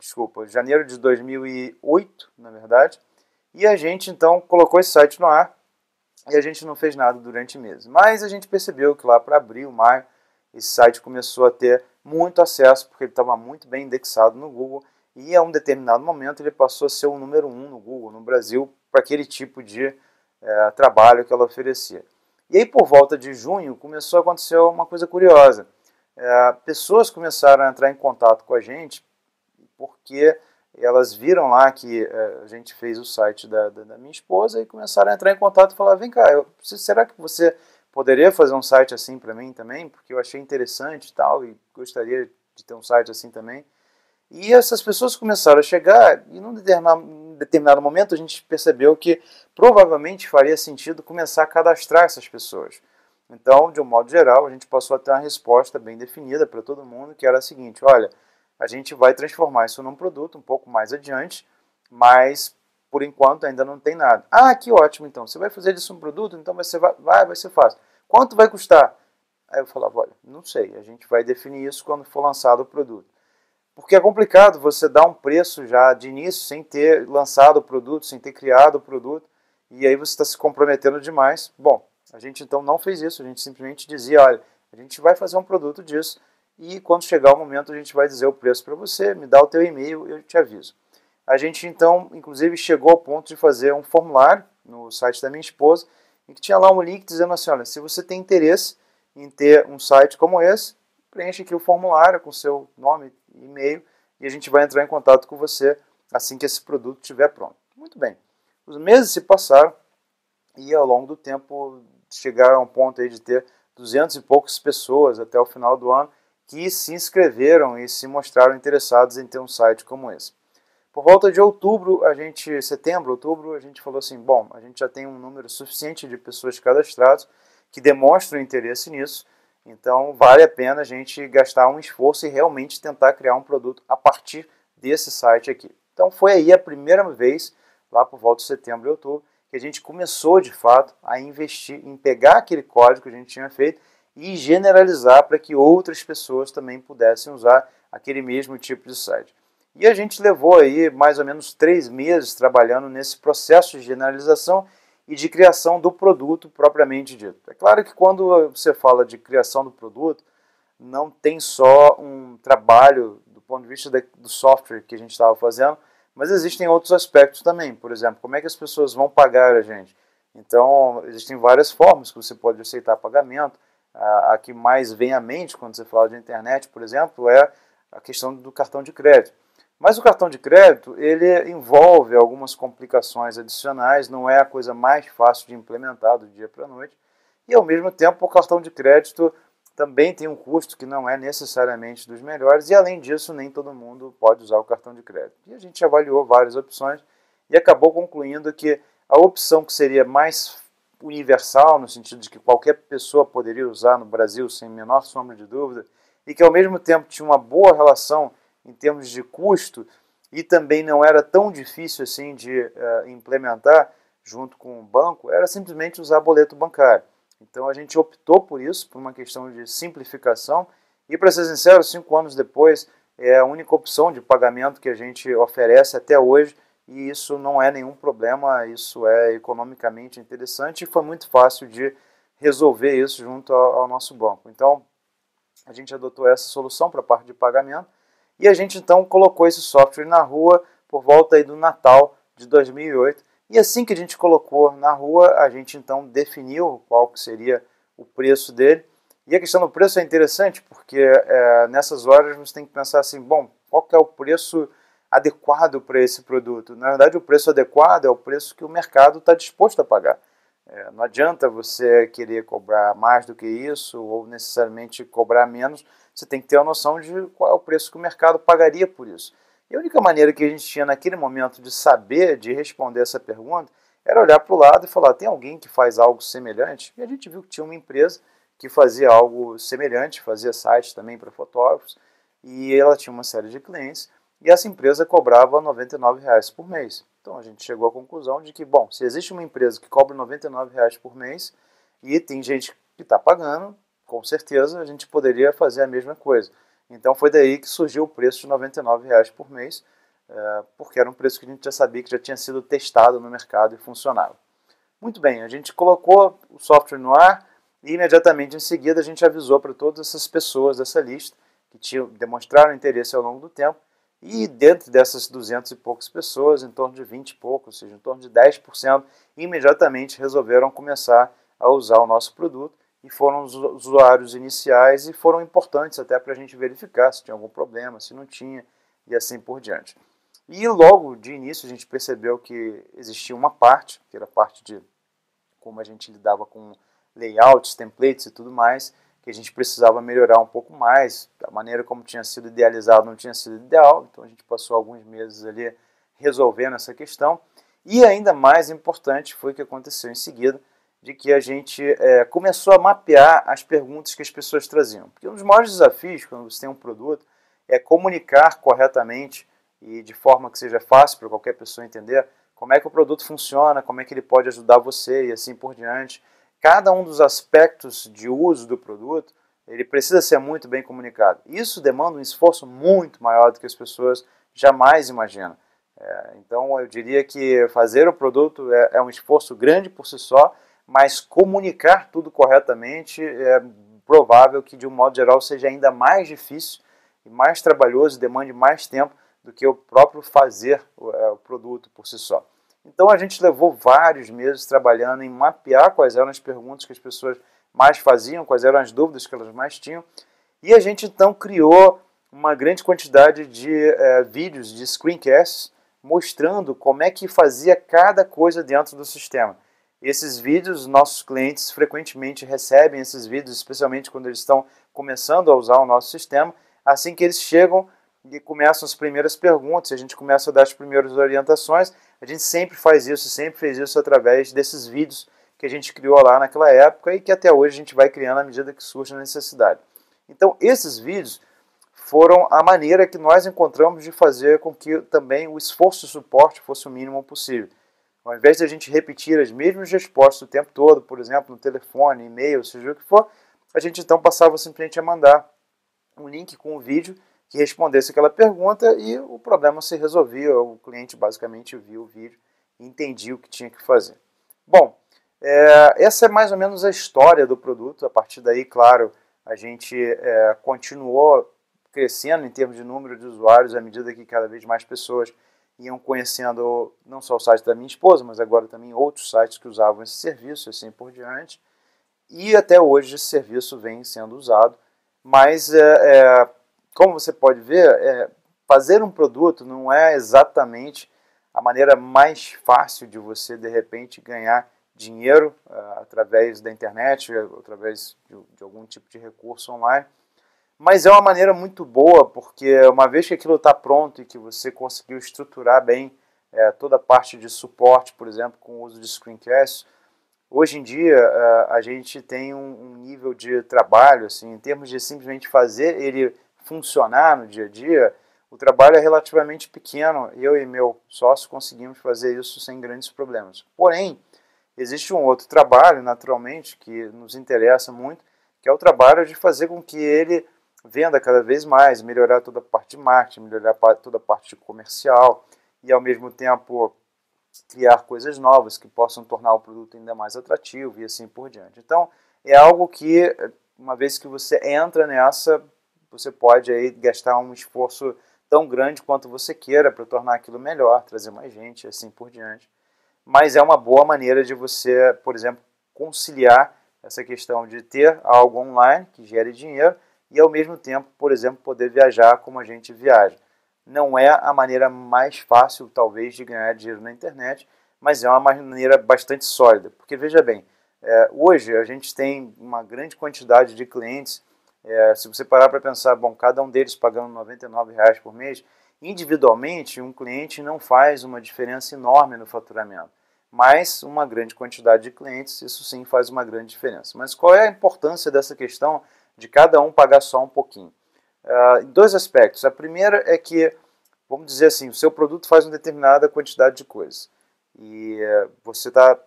desculpa, janeiro de 2008, na verdade. E a gente então colocou esse site no ar e a gente não fez nada durante meses. Mas a gente percebeu que lá para abril, maio, esse site começou a ter muito acesso porque ele estava muito bem indexado no Google e a um determinado momento ele passou a ser o número um no Google no Brasil para aquele tipo de é, trabalho que ela oferecia. E aí por volta de junho começou a acontecer uma coisa curiosa. É, pessoas começaram a entrar em contato com a gente porque elas viram lá que é, a gente fez o site da, da, da minha esposa e começaram a entrar em contato e falar: vem cá, eu, será que você poderia fazer um site assim para mim também? Porque eu achei interessante e tal, e gostaria de ter um site assim também. E essas pessoas começaram a chegar, e num determinado, determinado momento a gente percebeu que provavelmente faria sentido começar a cadastrar essas pessoas. Então, de um modo geral, a gente passou a ter uma resposta bem definida para todo mundo, que era a seguinte: olha a gente vai transformar isso num produto um pouco mais adiante, mas por enquanto ainda não tem nada. Ah, que ótimo então. Você vai fazer disso um produto, então vai ser, vai, vai ser fácil. Quanto vai custar? Aí eu falava, olha, não sei, a gente vai definir isso quando for lançado o produto. Porque é complicado você dar um preço já de início sem ter lançado o produto, sem ter criado o produto, e aí você está se comprometendo demais. Bom, a gente então não fez isso, a gente simplesmente dizia, olha, a gente vai fazer um produto disso, e quando chegar o momento a gente vai dizer o preço para você, me dá o teu e-mail, eu te aviso. A gente então, inclusive, chegou ao ponto de fazer um formulário no site da minha esposa, em que tinha lá um link dizendo assim, olha, se você tem interesse em ter um site como esse, preenche aqui o formulário com seu nome e e-mail e a gente vai entrar em contato com você assim que esse produto estiver pronto. Muito bem. Os meses se passaram e ao longo do tempo chegaram a um ponto aí de ter 200 e poucas pessoas até o final do ano que se inscreveram e se mostraram interessados em ter um site como esse. Por volta de outubro, a gente, setembro, outubro, a gente falou assim, bom, a gente já tem um número suficiente de pessoas cadastradas que demonstram interesse nisso, então vale a pena a gente gastar um esforço e realmente tentar criar um produto a partir desse site aqui. Então foi aí a primeira vez, lá por volta de setembro e outubro, que a gente começou de fato a investir em pegar aquele código que a gente tinha feito e generalizar para que outras pessoas também pudessem usar aquele mesmo tipo de site. E a gente levou aí mais ou menos três meses trabalhando nesse processo de generalização e de criação do produto propriamente dito. É claro que quando você fala de criação do produto, não tem só um trabalho do ponto de vista do software que a gente estava fazendo, mas existem outros aspectos também. Por exemplo, como é que as pessoas vão pagar a gente? Então, existem várias formas que você pode aceitar pagamento a, a que mais vem à mente quando você fala de internet, por exemplo, é a questão do cartão de crédito. Mas o cartão de crédito, ele envolve algumas complicações adicionais, não é a coisa mais fácil de implementar do dia para a noite. E ao mesmo tempo, o cartão de crédito também tem um custo que não é necessariamente dos melhores, e além disso, nem todo mundo pode usar o cartão de crédito. E a gente avaliou várias opções e acabou concluindo que a opção que seria mais universal, no sentido de que qualquer pessoa poderia usar no Brasil sem menor sombra de dúvida, e que ao mesmo tempo tinha uma boa relação em termos de custo e também não era tão difícil assim de uh, implementar junto com o banco, era simplesmente usar boleto bancário. Então a gente optou por isso, por uma questão de simplificação, e para ser sincero, cinco anos depois, é a única opção de pagamento que a gente oferece até hoje e isso não é nenhum problema, isso é economicamente interessante e foi muito fácil de resolver isso junto ao, nosso banco. Então, a gente adotou essa solução para a parte de pagamento e a gente então colocou esse software na rua por volta aí do Natal de 2008. E assim que a gente colocou na rua, a gente então definiu qual que seria o preço dele. E a questão do preço é interessante porque é, nessas horas você tem que pensar assim, bom, qual que é o preço adequado para esse produto. Na verdade, o preço adequado é o preço que o mercado está disposto a pagar. É, não adianta você querer cobrar mais do que isso ou necessariamente cobrar menos. Você tem que ter a noção de qual é o preço que o mercado pagaria por isso. E a única maneira que a gente tinha naquele momento de saber, de responder essa pergunta, era olhar para o lado e falar: tem alguém que faz algo semelhante? E a gente viu que tinha uma empresa que fazia algo semelhante, fazia sites também para fotógrafos, e ela tinha uma série de clientes e essa empresa cobrava R$ 99,00 por mês. Então a gente chegou à conclusão de que, bom, se existe uma empresa que cobra R$ 99,00 por mês e tem gente que está pagando, com certeza a gente poderia fazer a mesma coisa. Então foi daí que surgiu o preço de R$ 99,00 por mês, eh, porque era um preço que a gente já sabia que já tinha sido testado no mercado e funcionava. Muito bem, a gente colocou o software no ar e imediatamente em seguida a gente avisou para todas essas pessoas dessa lista que tinham, demonstraram interesse ao longo do tempo e dentro dessas 200 e poucas pessoas, em torno de 20 e poucos, ou seja, em torno de 10%, imediatamente resolveram começar a usar o nosso produto e foram os usuários iniciais e foram importantes até para a gente verificar se tinha algum problema, se não tinha e assim por diante. E logo de início a gente percebeu que existia uma parte, que era a parte de como a gente lidava com layouts, templates e tudo mais, que a gente precisava melhorar um pouco mais. A maneira como tinha sido idealizado não tinha sido ideal, então a gente passou alguns meses ali resolvendo essa questão. E ainda mais importante foi o que aconteceu em seguida, de que a gente é, começou a mapear as perguntas que as pessoas traziam. Porque um dos maiores desafios quando você tem um produto é comunicar corretamente e de forma que seja fácil para qualquer pessoa entender como é que o produto funciona, como é que ele pode ajudar você e assim por diante cada um dos aspectos de uso do produto, ele precisa ser muito bem comunicado. Isso demanda um esforço muito maior do que as pessoas jamais imaginam. É, então, eu diria que fazer o produto é, é, um esforço grande por si só, mas comunicar tudo corretamente é provável que, de um modo geral, seja ainda mais difícil e mais trabalhoso, demande mais tempo do que o próprio fazer o, é, o produto por si só. Então a gente levou vários meses trabalhando em mapear quais eram as perguntas que as pessoas mais faziam, quais eram as dúvidas que elas mais tinham. E a gente então criou uma grande quantidade de eh, vídeos, de screencasts, mostrando como é que fazia cada coisa dentro do sistema. Esses vídeos, nossos clientes frequentemente recebem esses vídeos, especialmente quando eles estão começando a usar o nosso sistema. Assim que eles chegam e começam as primeiras perguntas, a gente começa a dar as primeiras orientações. A gente sempre faz isso, sempre fez isso através desses vídeos que a gente criou lá naquela época e que até hoje a gente vai criando à medida que surge a necessidade. Então, esses vídeos foram a maneira que nós encontramos de fazer com que também o esforço de suporte fosse o mínimo possível. Ao invés de a gente repetir as mesmas respostas o tempo todo, por exemplo, no telefone, e-mail, seja o que for, a gente então passava simplesmente a mandar um link com o vídeo que respondesse aquela pergunta e o problema se resolvia. O cliente basicamente viu o vídeo e entendia o que tinha que fazer. Bom, é, essa é mais ou menos a história do produto. A partir daí, claro, a gente é, continuou crescendo em termos de número de usuários à medida que cada vez mais pessoas iam conhecendo não só o site da minha esposa, mas agora também outros sites que usavam esse serviço e assim por diante. E até hoje esse serviço vem sendo usado, mas é, é, como você pode ver, é, fazer um produto não é exatamente a maneira mais fácil de você, de repente, ganhar dinheiro uh, através da internet, através de, de, algum tipo de recurso online. Mas é uma maneira muito boa, porque uma vez que aquilo está pronto e que você conseguiu estruturar bem é, toda a parte de suporte, por exemplo, com o uso de screencasts, hoje em dia uh, a gente tem um, um nível de trabalho, assim, em termos de simplesmente fazer ele funcionar no dia a dia, o trabalho é relativamente pequeno. Eu e meu sócio conseguimos fazer isso sem grandes problemas. Porém, existe um outro trabalho, naturalmente, que nos interessa muito, que é o trabalho de fazer com que ele venda cada vez mais, melhorar toda a parte de marketing, melhorar toda a parte comercial e, ao mesmo tempo, criar coisas novas que possam tornar o produto ainda mais atrativo e assim por diante. Então, é algo que, uma vez que você entra nessa, você pode aí gastar um esforço tão grande quanto você queira para tornar aquilo melhor, trazer mais gente, assim por diante. Mas é uma boa maneira de você, por exemplo, conciliar essa questão de ter algo online que gere dinheiro e ao mesmo tempo, por exemplo, poder viajar como a gente viaja. Não é a maneira mais fácil, talvez, de ganhar dinheiro na internet, mas é uma maneira bastante sólida. Porque veja bem, é, hoje a gente tem uma grande quantidade de clientes é, se você parar para pensar, bom, cada um deles pagando R$ 99,00 por mês, individualmente um cliente não faz uma diferença enorme no faturamento, mas uma grande quantidade de clientes, isso sim faz uma grande diferença. Mas qual é a importância dessa questão de cada um pagar só um pouquinho? Uh, dois aspectos. A primeira é que, vamos dizer assim, o seu produto faz uma determinada quantidade de coisas e uh, você está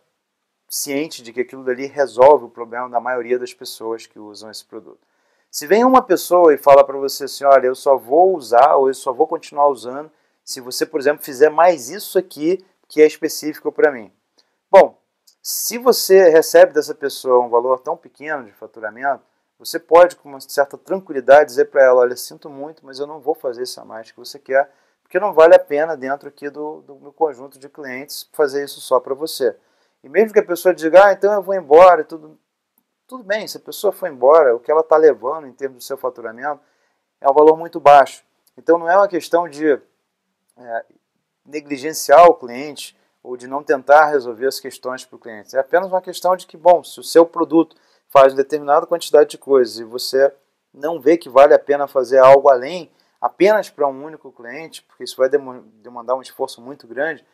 ciente de que aquilo dali resolve o problema da maioria das pessoas que usam esse produto. Se vem uma pessoa e fala para você assim, olha, eu só vou usar ou eu só vou continuar usando se você, por exemplo, fizer mais isso aqui que é específico para mim. Bom, se você recebe dessa pessoa um valor tão pequeno de faturamento, você pode, com uma certa tranquilidade, dizer para ela: Olha, sinto muito, mas eu não vou fazer isso a mais que você quer, porque não vale a pena, dentro aqui do, do meu conjunto de clientes, fazer isso só para você. E mesmo que a pessoa diga: Ah, então eu vou embora e tudo, tudo bem, se a pessoa for embora, o que ela está levando em termos do seu faturamento é um valor muito baixo. Então não é uma questão de é, negligenciar o cliente ou de não tentar resolver as questões para o cliente. É apenas uma questão de que, bom, se o seu produto faz determinada quantidade de coisas e você não vê que vale a pena fazer algo além apenas para um único cliente, porque isso vai demandar um esforço muito grande,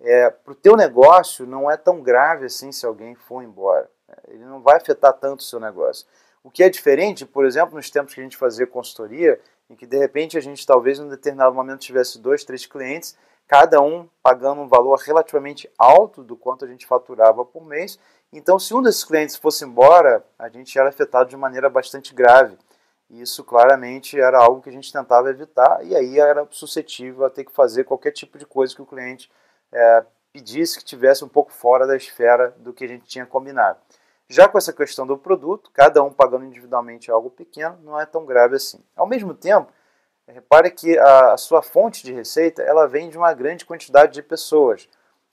é, para o teu negócio não é tão grave assim se alguém for embora. Ele não vai afetar tanto o seu negócio. O que é diferente, por exemplo, nos tempos que a gente fazia consultoria, em que de repente a gente talvez em um determinado momento tivesse dois, três clientes, cada um pagando um valor relativamente alto do quanto a gente faturava por mês. Então, se um desses clientes fosse embora, a gente era afetado de maneira bastante grave. E isso claramente era algo que a gente tentava evitar, e aí era suscetível a ter que fazer qualquer tipo de coisa que o cliente é, pedisse que tivesse um pouco fora da esfera do que a gente tinha combinado. Já com essa questão do produto, cada um pagando individualmente algo pequeno, não é tão grave assim. Ao mesmo tempo, repare que a, sua fonte de receita ela vem de uma grande quantidade de pessoas.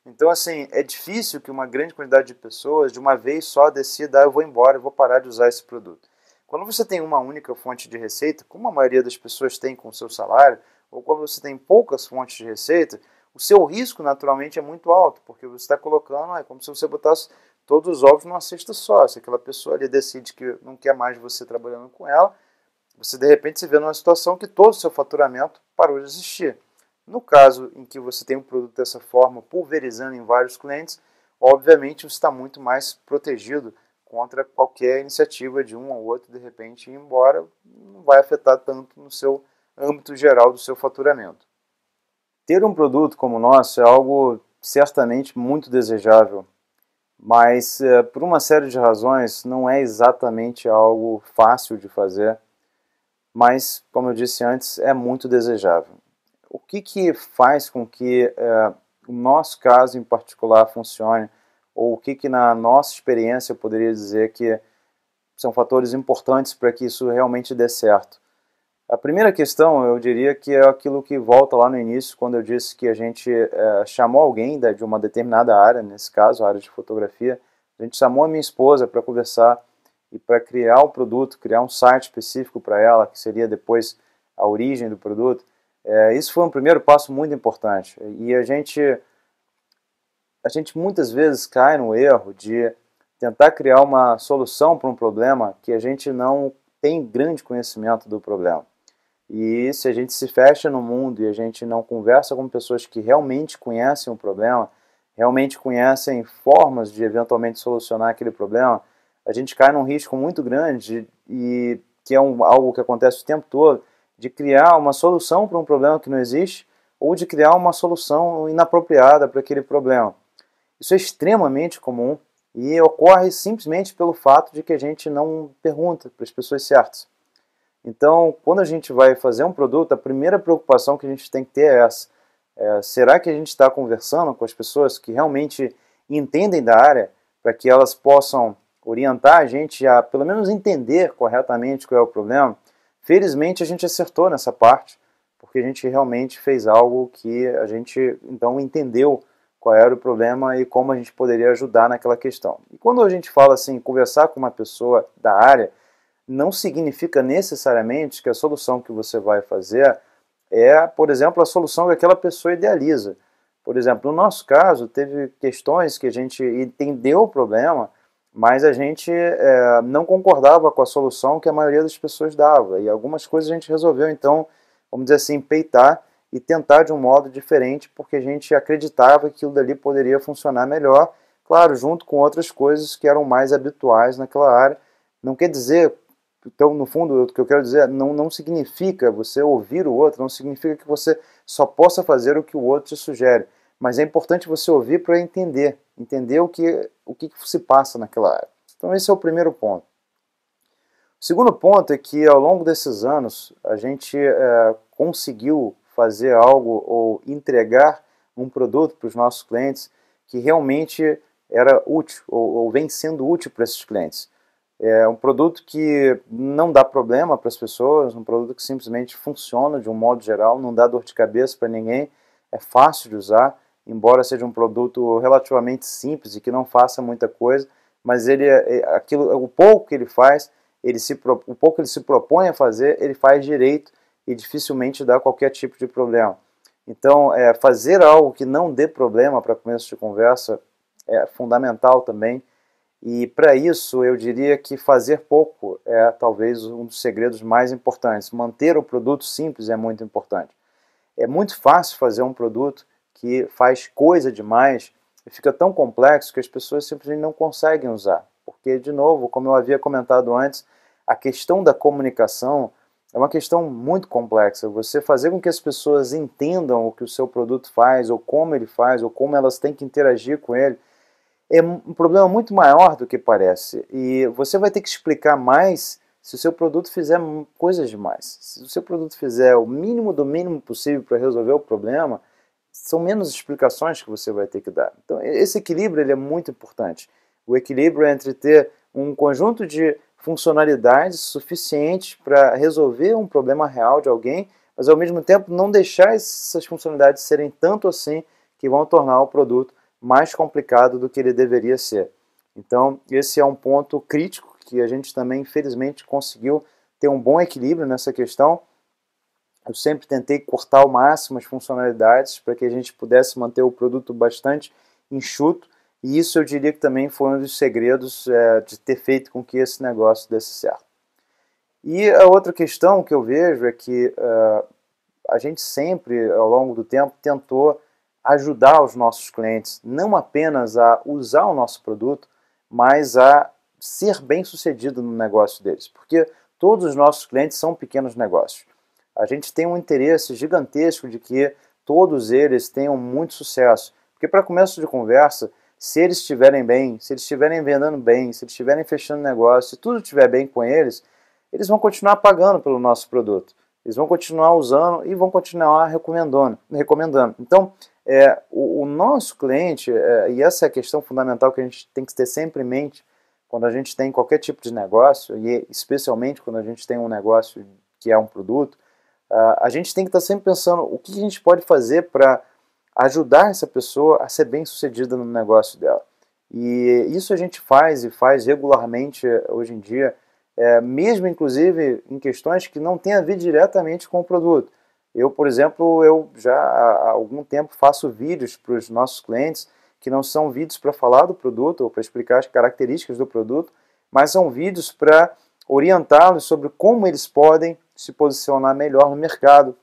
Então, assim, é difícil que uma grande quantidade de pessoas de uma vez só decida, ah, eu vou embora, eu vou parar de usar esse produto. Quando você tem uma única fonte de receita, como a maioria das pessoas tem com o seu salário, ou quando você tem poucas fontes de receita, o seu risco naturalmente é muito alto, porque você está colocando, ah, é como se você botasse todos os ovos numa cesta só. Se aquela pessoa ali decide que não quer mais você trabalhando com ela, você de repente se vê numa situação que todo o seu faturamento parou de existir. No caso em que você tem um produto dessa forma, pulverizando em vários clientes, obviamente você está muito mais protegido contra qualquer iniciativa de um ou outro de repente ir embora, não vai afetar tanto no seu âmbito geral do seu faturamento. Ter um produto como o nosso é algo certamente muito desejável, mas eh, por uma série de razões não é exatamente algo fácil de fazer, mas como eu disse antes, é muito desejável. O que, que faz com que eh, o nosso caso em particular funcione, ou o que, que na nossa experiência eu poderia dizer que são fatores importantes para que isso realmente dê certo? A primeira questão, eu diria que é aquilo que volta lá no início, quando eu disse que a gente é, chamou alguém de uma determinada área, nesse caso, a área de fotografia. A gente chamou a minha esposa para conversar e para criar o produto, criar um site específico para ela, que seria depois a origem do produto. É, isso foi um primeiro passo muito importante. E a gente, a gente muitas vezes cai no erro de tentar criar uma solução para um problema que a gente não tem grande conhecimento do problema. E se a gente se fecha no mundo e a gente não conversa com pessoas que realmente conhecem o problema, realmente conhecem formas de eventualmente solucionar aquele problema, a gente cai num risco muito grande e que é um, algo que acontece o tempo todo de criar uma solução para um problema que não existe ou de criar uma solução inapropriada para aquele problema. Isso é extremamente comum e ocorre simplesmente pelo fato de que a gente não pergunta para as pessoas certas. Então, quando a gente vai fazer um produto, a primeira preocupação que a gente tem que ter é essa. É, será que a gente está conversando com as pessoas que realmente entendem da área para que elas possam orientar a gente a, pelo menos, entender corretamente qual é o problema? Felizmente, a gente acertou nessa parte, porque a gente realmente fez algo que a gente, então, entendeu qual era o problema e como a gente poderia ajudar naquela questão. E quando a gente fala assim, conversar com uma pessoa da área, não significa necessariamente que a solução que você vai fazer é, por exemplo, a solução que aquela pessoa idealiza. Por exemplo, no nosso caso, teve questões que a gente entendeu o problema, mas a gente é, não concordava com a solução que a maioria das pessoas dava. E algumas coisas a gente resolveu, então, vamos dizer assim, peitar e tentar de um modo diferente, porque a gente acreditava que aquilo dali poderia funcionar melhor, claro, junto com outras coisas que eram mais habituais naquela área. Não quer dizer então, no fundo, o que eu quero dizer é, não, não significa você ouvir o outro, não significa que você só possa fazer o que o outro te sugere. Mas é importante você ouvir para entender, entender o que, o que se passa naquela área. Então, esse é o primeiro ponto. O segundo ponto é que, ao longo desses anos, a gente é, conseguiu fazer algo ou entregar um produto para os nossos clientes que realmente era útil ou, ou vem sendo útil para esses clientes. É um produto que não dá problema para as pessoas, um produto que simplesmente funciona de um modo geral, não dá dor de cabeça para ninguém, é fácil de usar, embora seja um produto relativamente simples e que não faça muita coisa, mas ele é, é, aquilo o pouco que ele faz, ele se o pouco que ele se propõe a fazer, ele faz direito e dificilmente dá qualquer tipo de problema. Então, é, fazer algo que não dê problema para começo de conversa é fundamental também e para isso, eu diria que fazer pouco é talvez um dos segredos mais importantes. Manter o produto simples é muito importante. É muito fácil fazer um produto que faz coisa demais e fica tão complexo que as pessoas simplesmente não conseguem usar. Porque, de novo, como eu havia comentado antes, a questão da comunicação é uma questão muito complexa. Você fazer com que as pessoas entendam o que o seu produto faz, ou como ele faz, ou como elas têm que interagir com ele é um problema muito maior do que parece. E você vai ter que explicar mais se o seu produto fizer coisas demais. Se o seu produto fizer o mínimo do mínimo possível para resolver o problema, são menos explicações que você vai ter que dar. Então, esse equilíbrio ele é muito importante. O equilíbrio entre ter um conjunto de funcionalidades suficientes para resolver um problema real de alguém, mas ao mesmo tempo não deixar essas funcionalidades serem tanto assim que vão tornar o produto mais complicado do que ele deveria ser. Então, esse é um ponto crítico que a gente também, infelizmente, conseguiu ter um bom equilíbrio nessa questão. Eu sempre tentei cortar ao máximo as funcionalidades para que a gente pudesse manter o produto bastante enxuto. E isso eu diria que também foi um dos segredos é, de ter feito com que esse negócio desse certo. E a outra questão que eu vejo é que uh, a gente sempre, ao longo do tempo, tentou ajudar os nossos clientes não apenas a usar o nosso produto, mas a ser bem-sucedido no negócio deles, porque todos os nossos clientes são pequenos negócios. A gente tem um interesse gigantesco de que todos eles tenham muito sucesso, porque para começo de conversa, se eles estiverem bem, se eles estiverem vendendo bem, se eles estiverem fechando negócio, se tudo estiver bem com eles, eles vão continuar pagando pelo nosso produto. Eles vão continuar usando e vão continuar recomendando. recomendando. Então, é, o, o, nosso cliente, é, e essa é a questão fundamental que a gente tem que ter sempre em mente quando a gente tem qualquer tipo de negócio, e especialmente quando a gente tem um negócio que é um produto, a gente tem que estar sempre pensando o que a gente pode fazer para ajudar essa pessoa a ser bem sucedida no negócio dela. E isso a gente faz e faz regularmente é, hoje em dia, é, mesmo inclusive em questões que não têm a ver diretamente com o produto. Eu, por exemplo, eu já há algum tempo faço vídeos para os nossos clientes que não são vídeos para falar do produto ou para explicar as características do produto, mas são vídeos para orientá-los sobre como eles podem se posicionar melhor no mercado,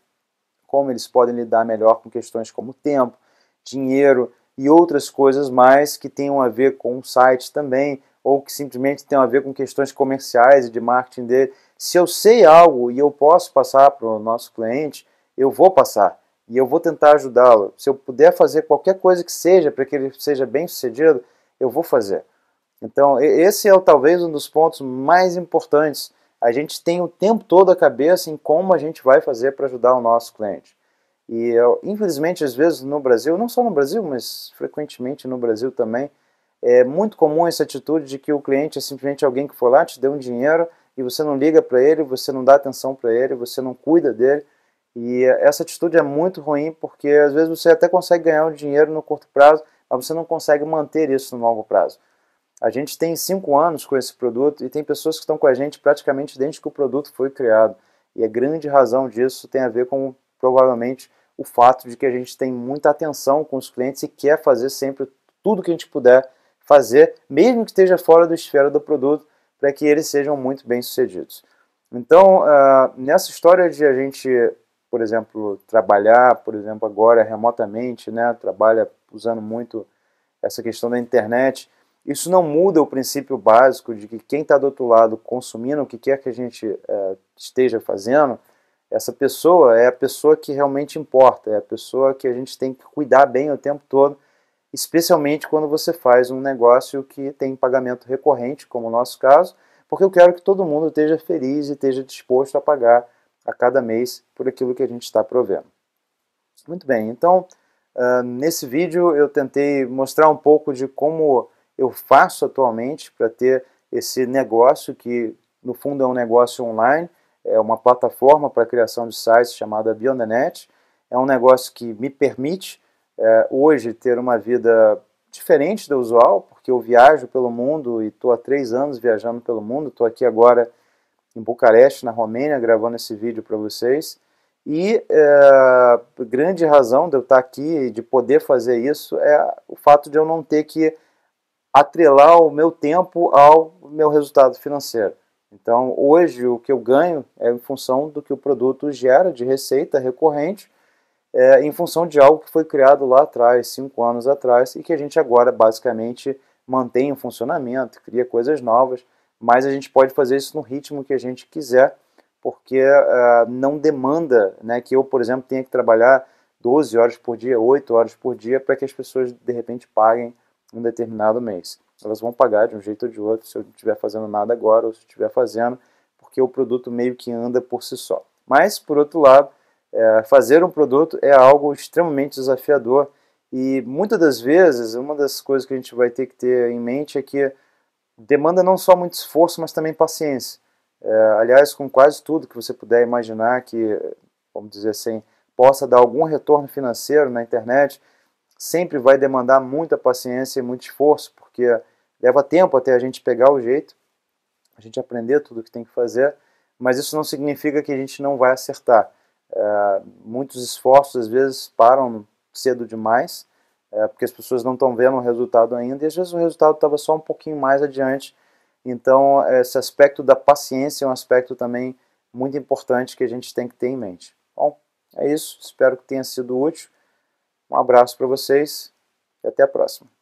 como eles podem lidar melhor com questões como tempo, dinheiro e outras coisas mais que tenham a ver com o site também, ou que simplesmente tenham a ver com questões comerciais e de marketing dele. Se eu sei algo e eu posso passar para o nosso cliente, eu vou passar e eu vou tentar ajudá-lo. Se eu puder fazer qualquer coisa que seja para que ele seja bem sucedido, eu vou fazer. Então, esse é talvez um dos pontos mais importantes. A gente tem o tempo todo a cabeça em como a gente vai fazer para ajudar o nosso cliente. E eu, infelizmente, às vezes no Brasil, não só no Brasil, mas frequentemente no Brasil também, é muito comum essa atitude de que o cliente é simplesmente alguém que foi lá, te deu um dinheiro e você não liga para ele, você não dá atenção para ele, você não cuida dele e essa atitude é muito ruim porque às vezes você até consegue ganhar um dinheiro no curto prazo, mas você não consegue manter isso no longo prazo. A gente tem cinco anos com esse produto e tem pessoas que estão com a gente praticamente desde que o produto foi criado. E a grande razão disso tem a ver com provavelmente o fato de que a gente tem muita atenção com os clientes e quer fazer sempre tudo que a gente puder fazer, mesmo que esteja fora da esfera do produto, para que eles sejam muito bem sucedidos. Então, uh, nessa história de a gente por exemplo, trabalhar, por exemplo, agora remotamente, né, trabalha usando muito essa questão da internet, isso não muda o princípio básico de que quem está do outro lado consumindo o que quer que a gente é, esteja fazendo, essa pessoa é a pessoa que realmente importa, é a pessoa que a gente tem que cuidar bem o tempo todo, especialmente quando você faz um negócio que tem pagamento recorrente, como o nosso caso, porque eu quero que todo mundo esteja feliz e esteja disposto a pagar a cada mês por aquilo que a gente está provendo. Muito bem, então uh, nesse vídeo eu tentei mostrar um pouco de como eu faço atualmente para ter esse negócio que no fundo é um negócio online, é uma plataforma para criação de sites chamada Biondanet, é um negócio que me permite uh, hoje ter uma vida diferente da usual, porque eu viajo pelo mundo e estou há três anos viajando pelo mundo, estou aqui agora em Bucareste, na Romênia, gravando esse vídeo para vocês. E é, grande razão de eu estar tá aqui e de poder fazer isso é o fato de eu não ter que atrelar o meu tempo ao meu resultado financeiro. Então, hoje, o que eu ganho é em função do que o produto gera de receita recorrente, é, em função de algo que foi criado lá atrás, cinco anos atrás, e que a gente agora basicamente mantém em funcionamento, cria coisas novas mas a gente pode fazer isso no ritmo que a gente quiser, porque uh, não demanda né, que eu, por exemplo, tenha que trabalhar 12 horas por dia, 8 horas por dia, para que as pessoas de repente paguem um determinado mês. Elas vão pagar de um jeito ou de outro, se eu não estiver fazendo nada agora ou se estiver fazendo, porque o produto meio que anda por si só. Mas, por outro lado, é, fazer um produto é algo extremamente desafiador e muitas das vezes, uma das coisas que a gente vai ter que ter em mente é que demanda não só muito esforço, mas também paciência. É, aliás, com quase tudo que você puder imaginar que, vamos dizer assim, possa dar algum retorno financeiro na internet, sempre vai demandar muita paciência e muito esforço, porque leva tempo até a gente pegar o jeito, a gente aprender tudo o que tem que fazer, mas isso não significa que a gente não vai acertar. É, muitos esforços às vezes param cedo demais é, porque as pessoas não estão vendo o resultado ainda, e às vezes o resultado estava só um pouquinho mais adiante. Então, esse aspecto da paciência é um aspecto também muito importante que a gente tem que ter em mente. Bom, é isso. Espero que tenha sido útil. Um abraço para vocês e até a próxima.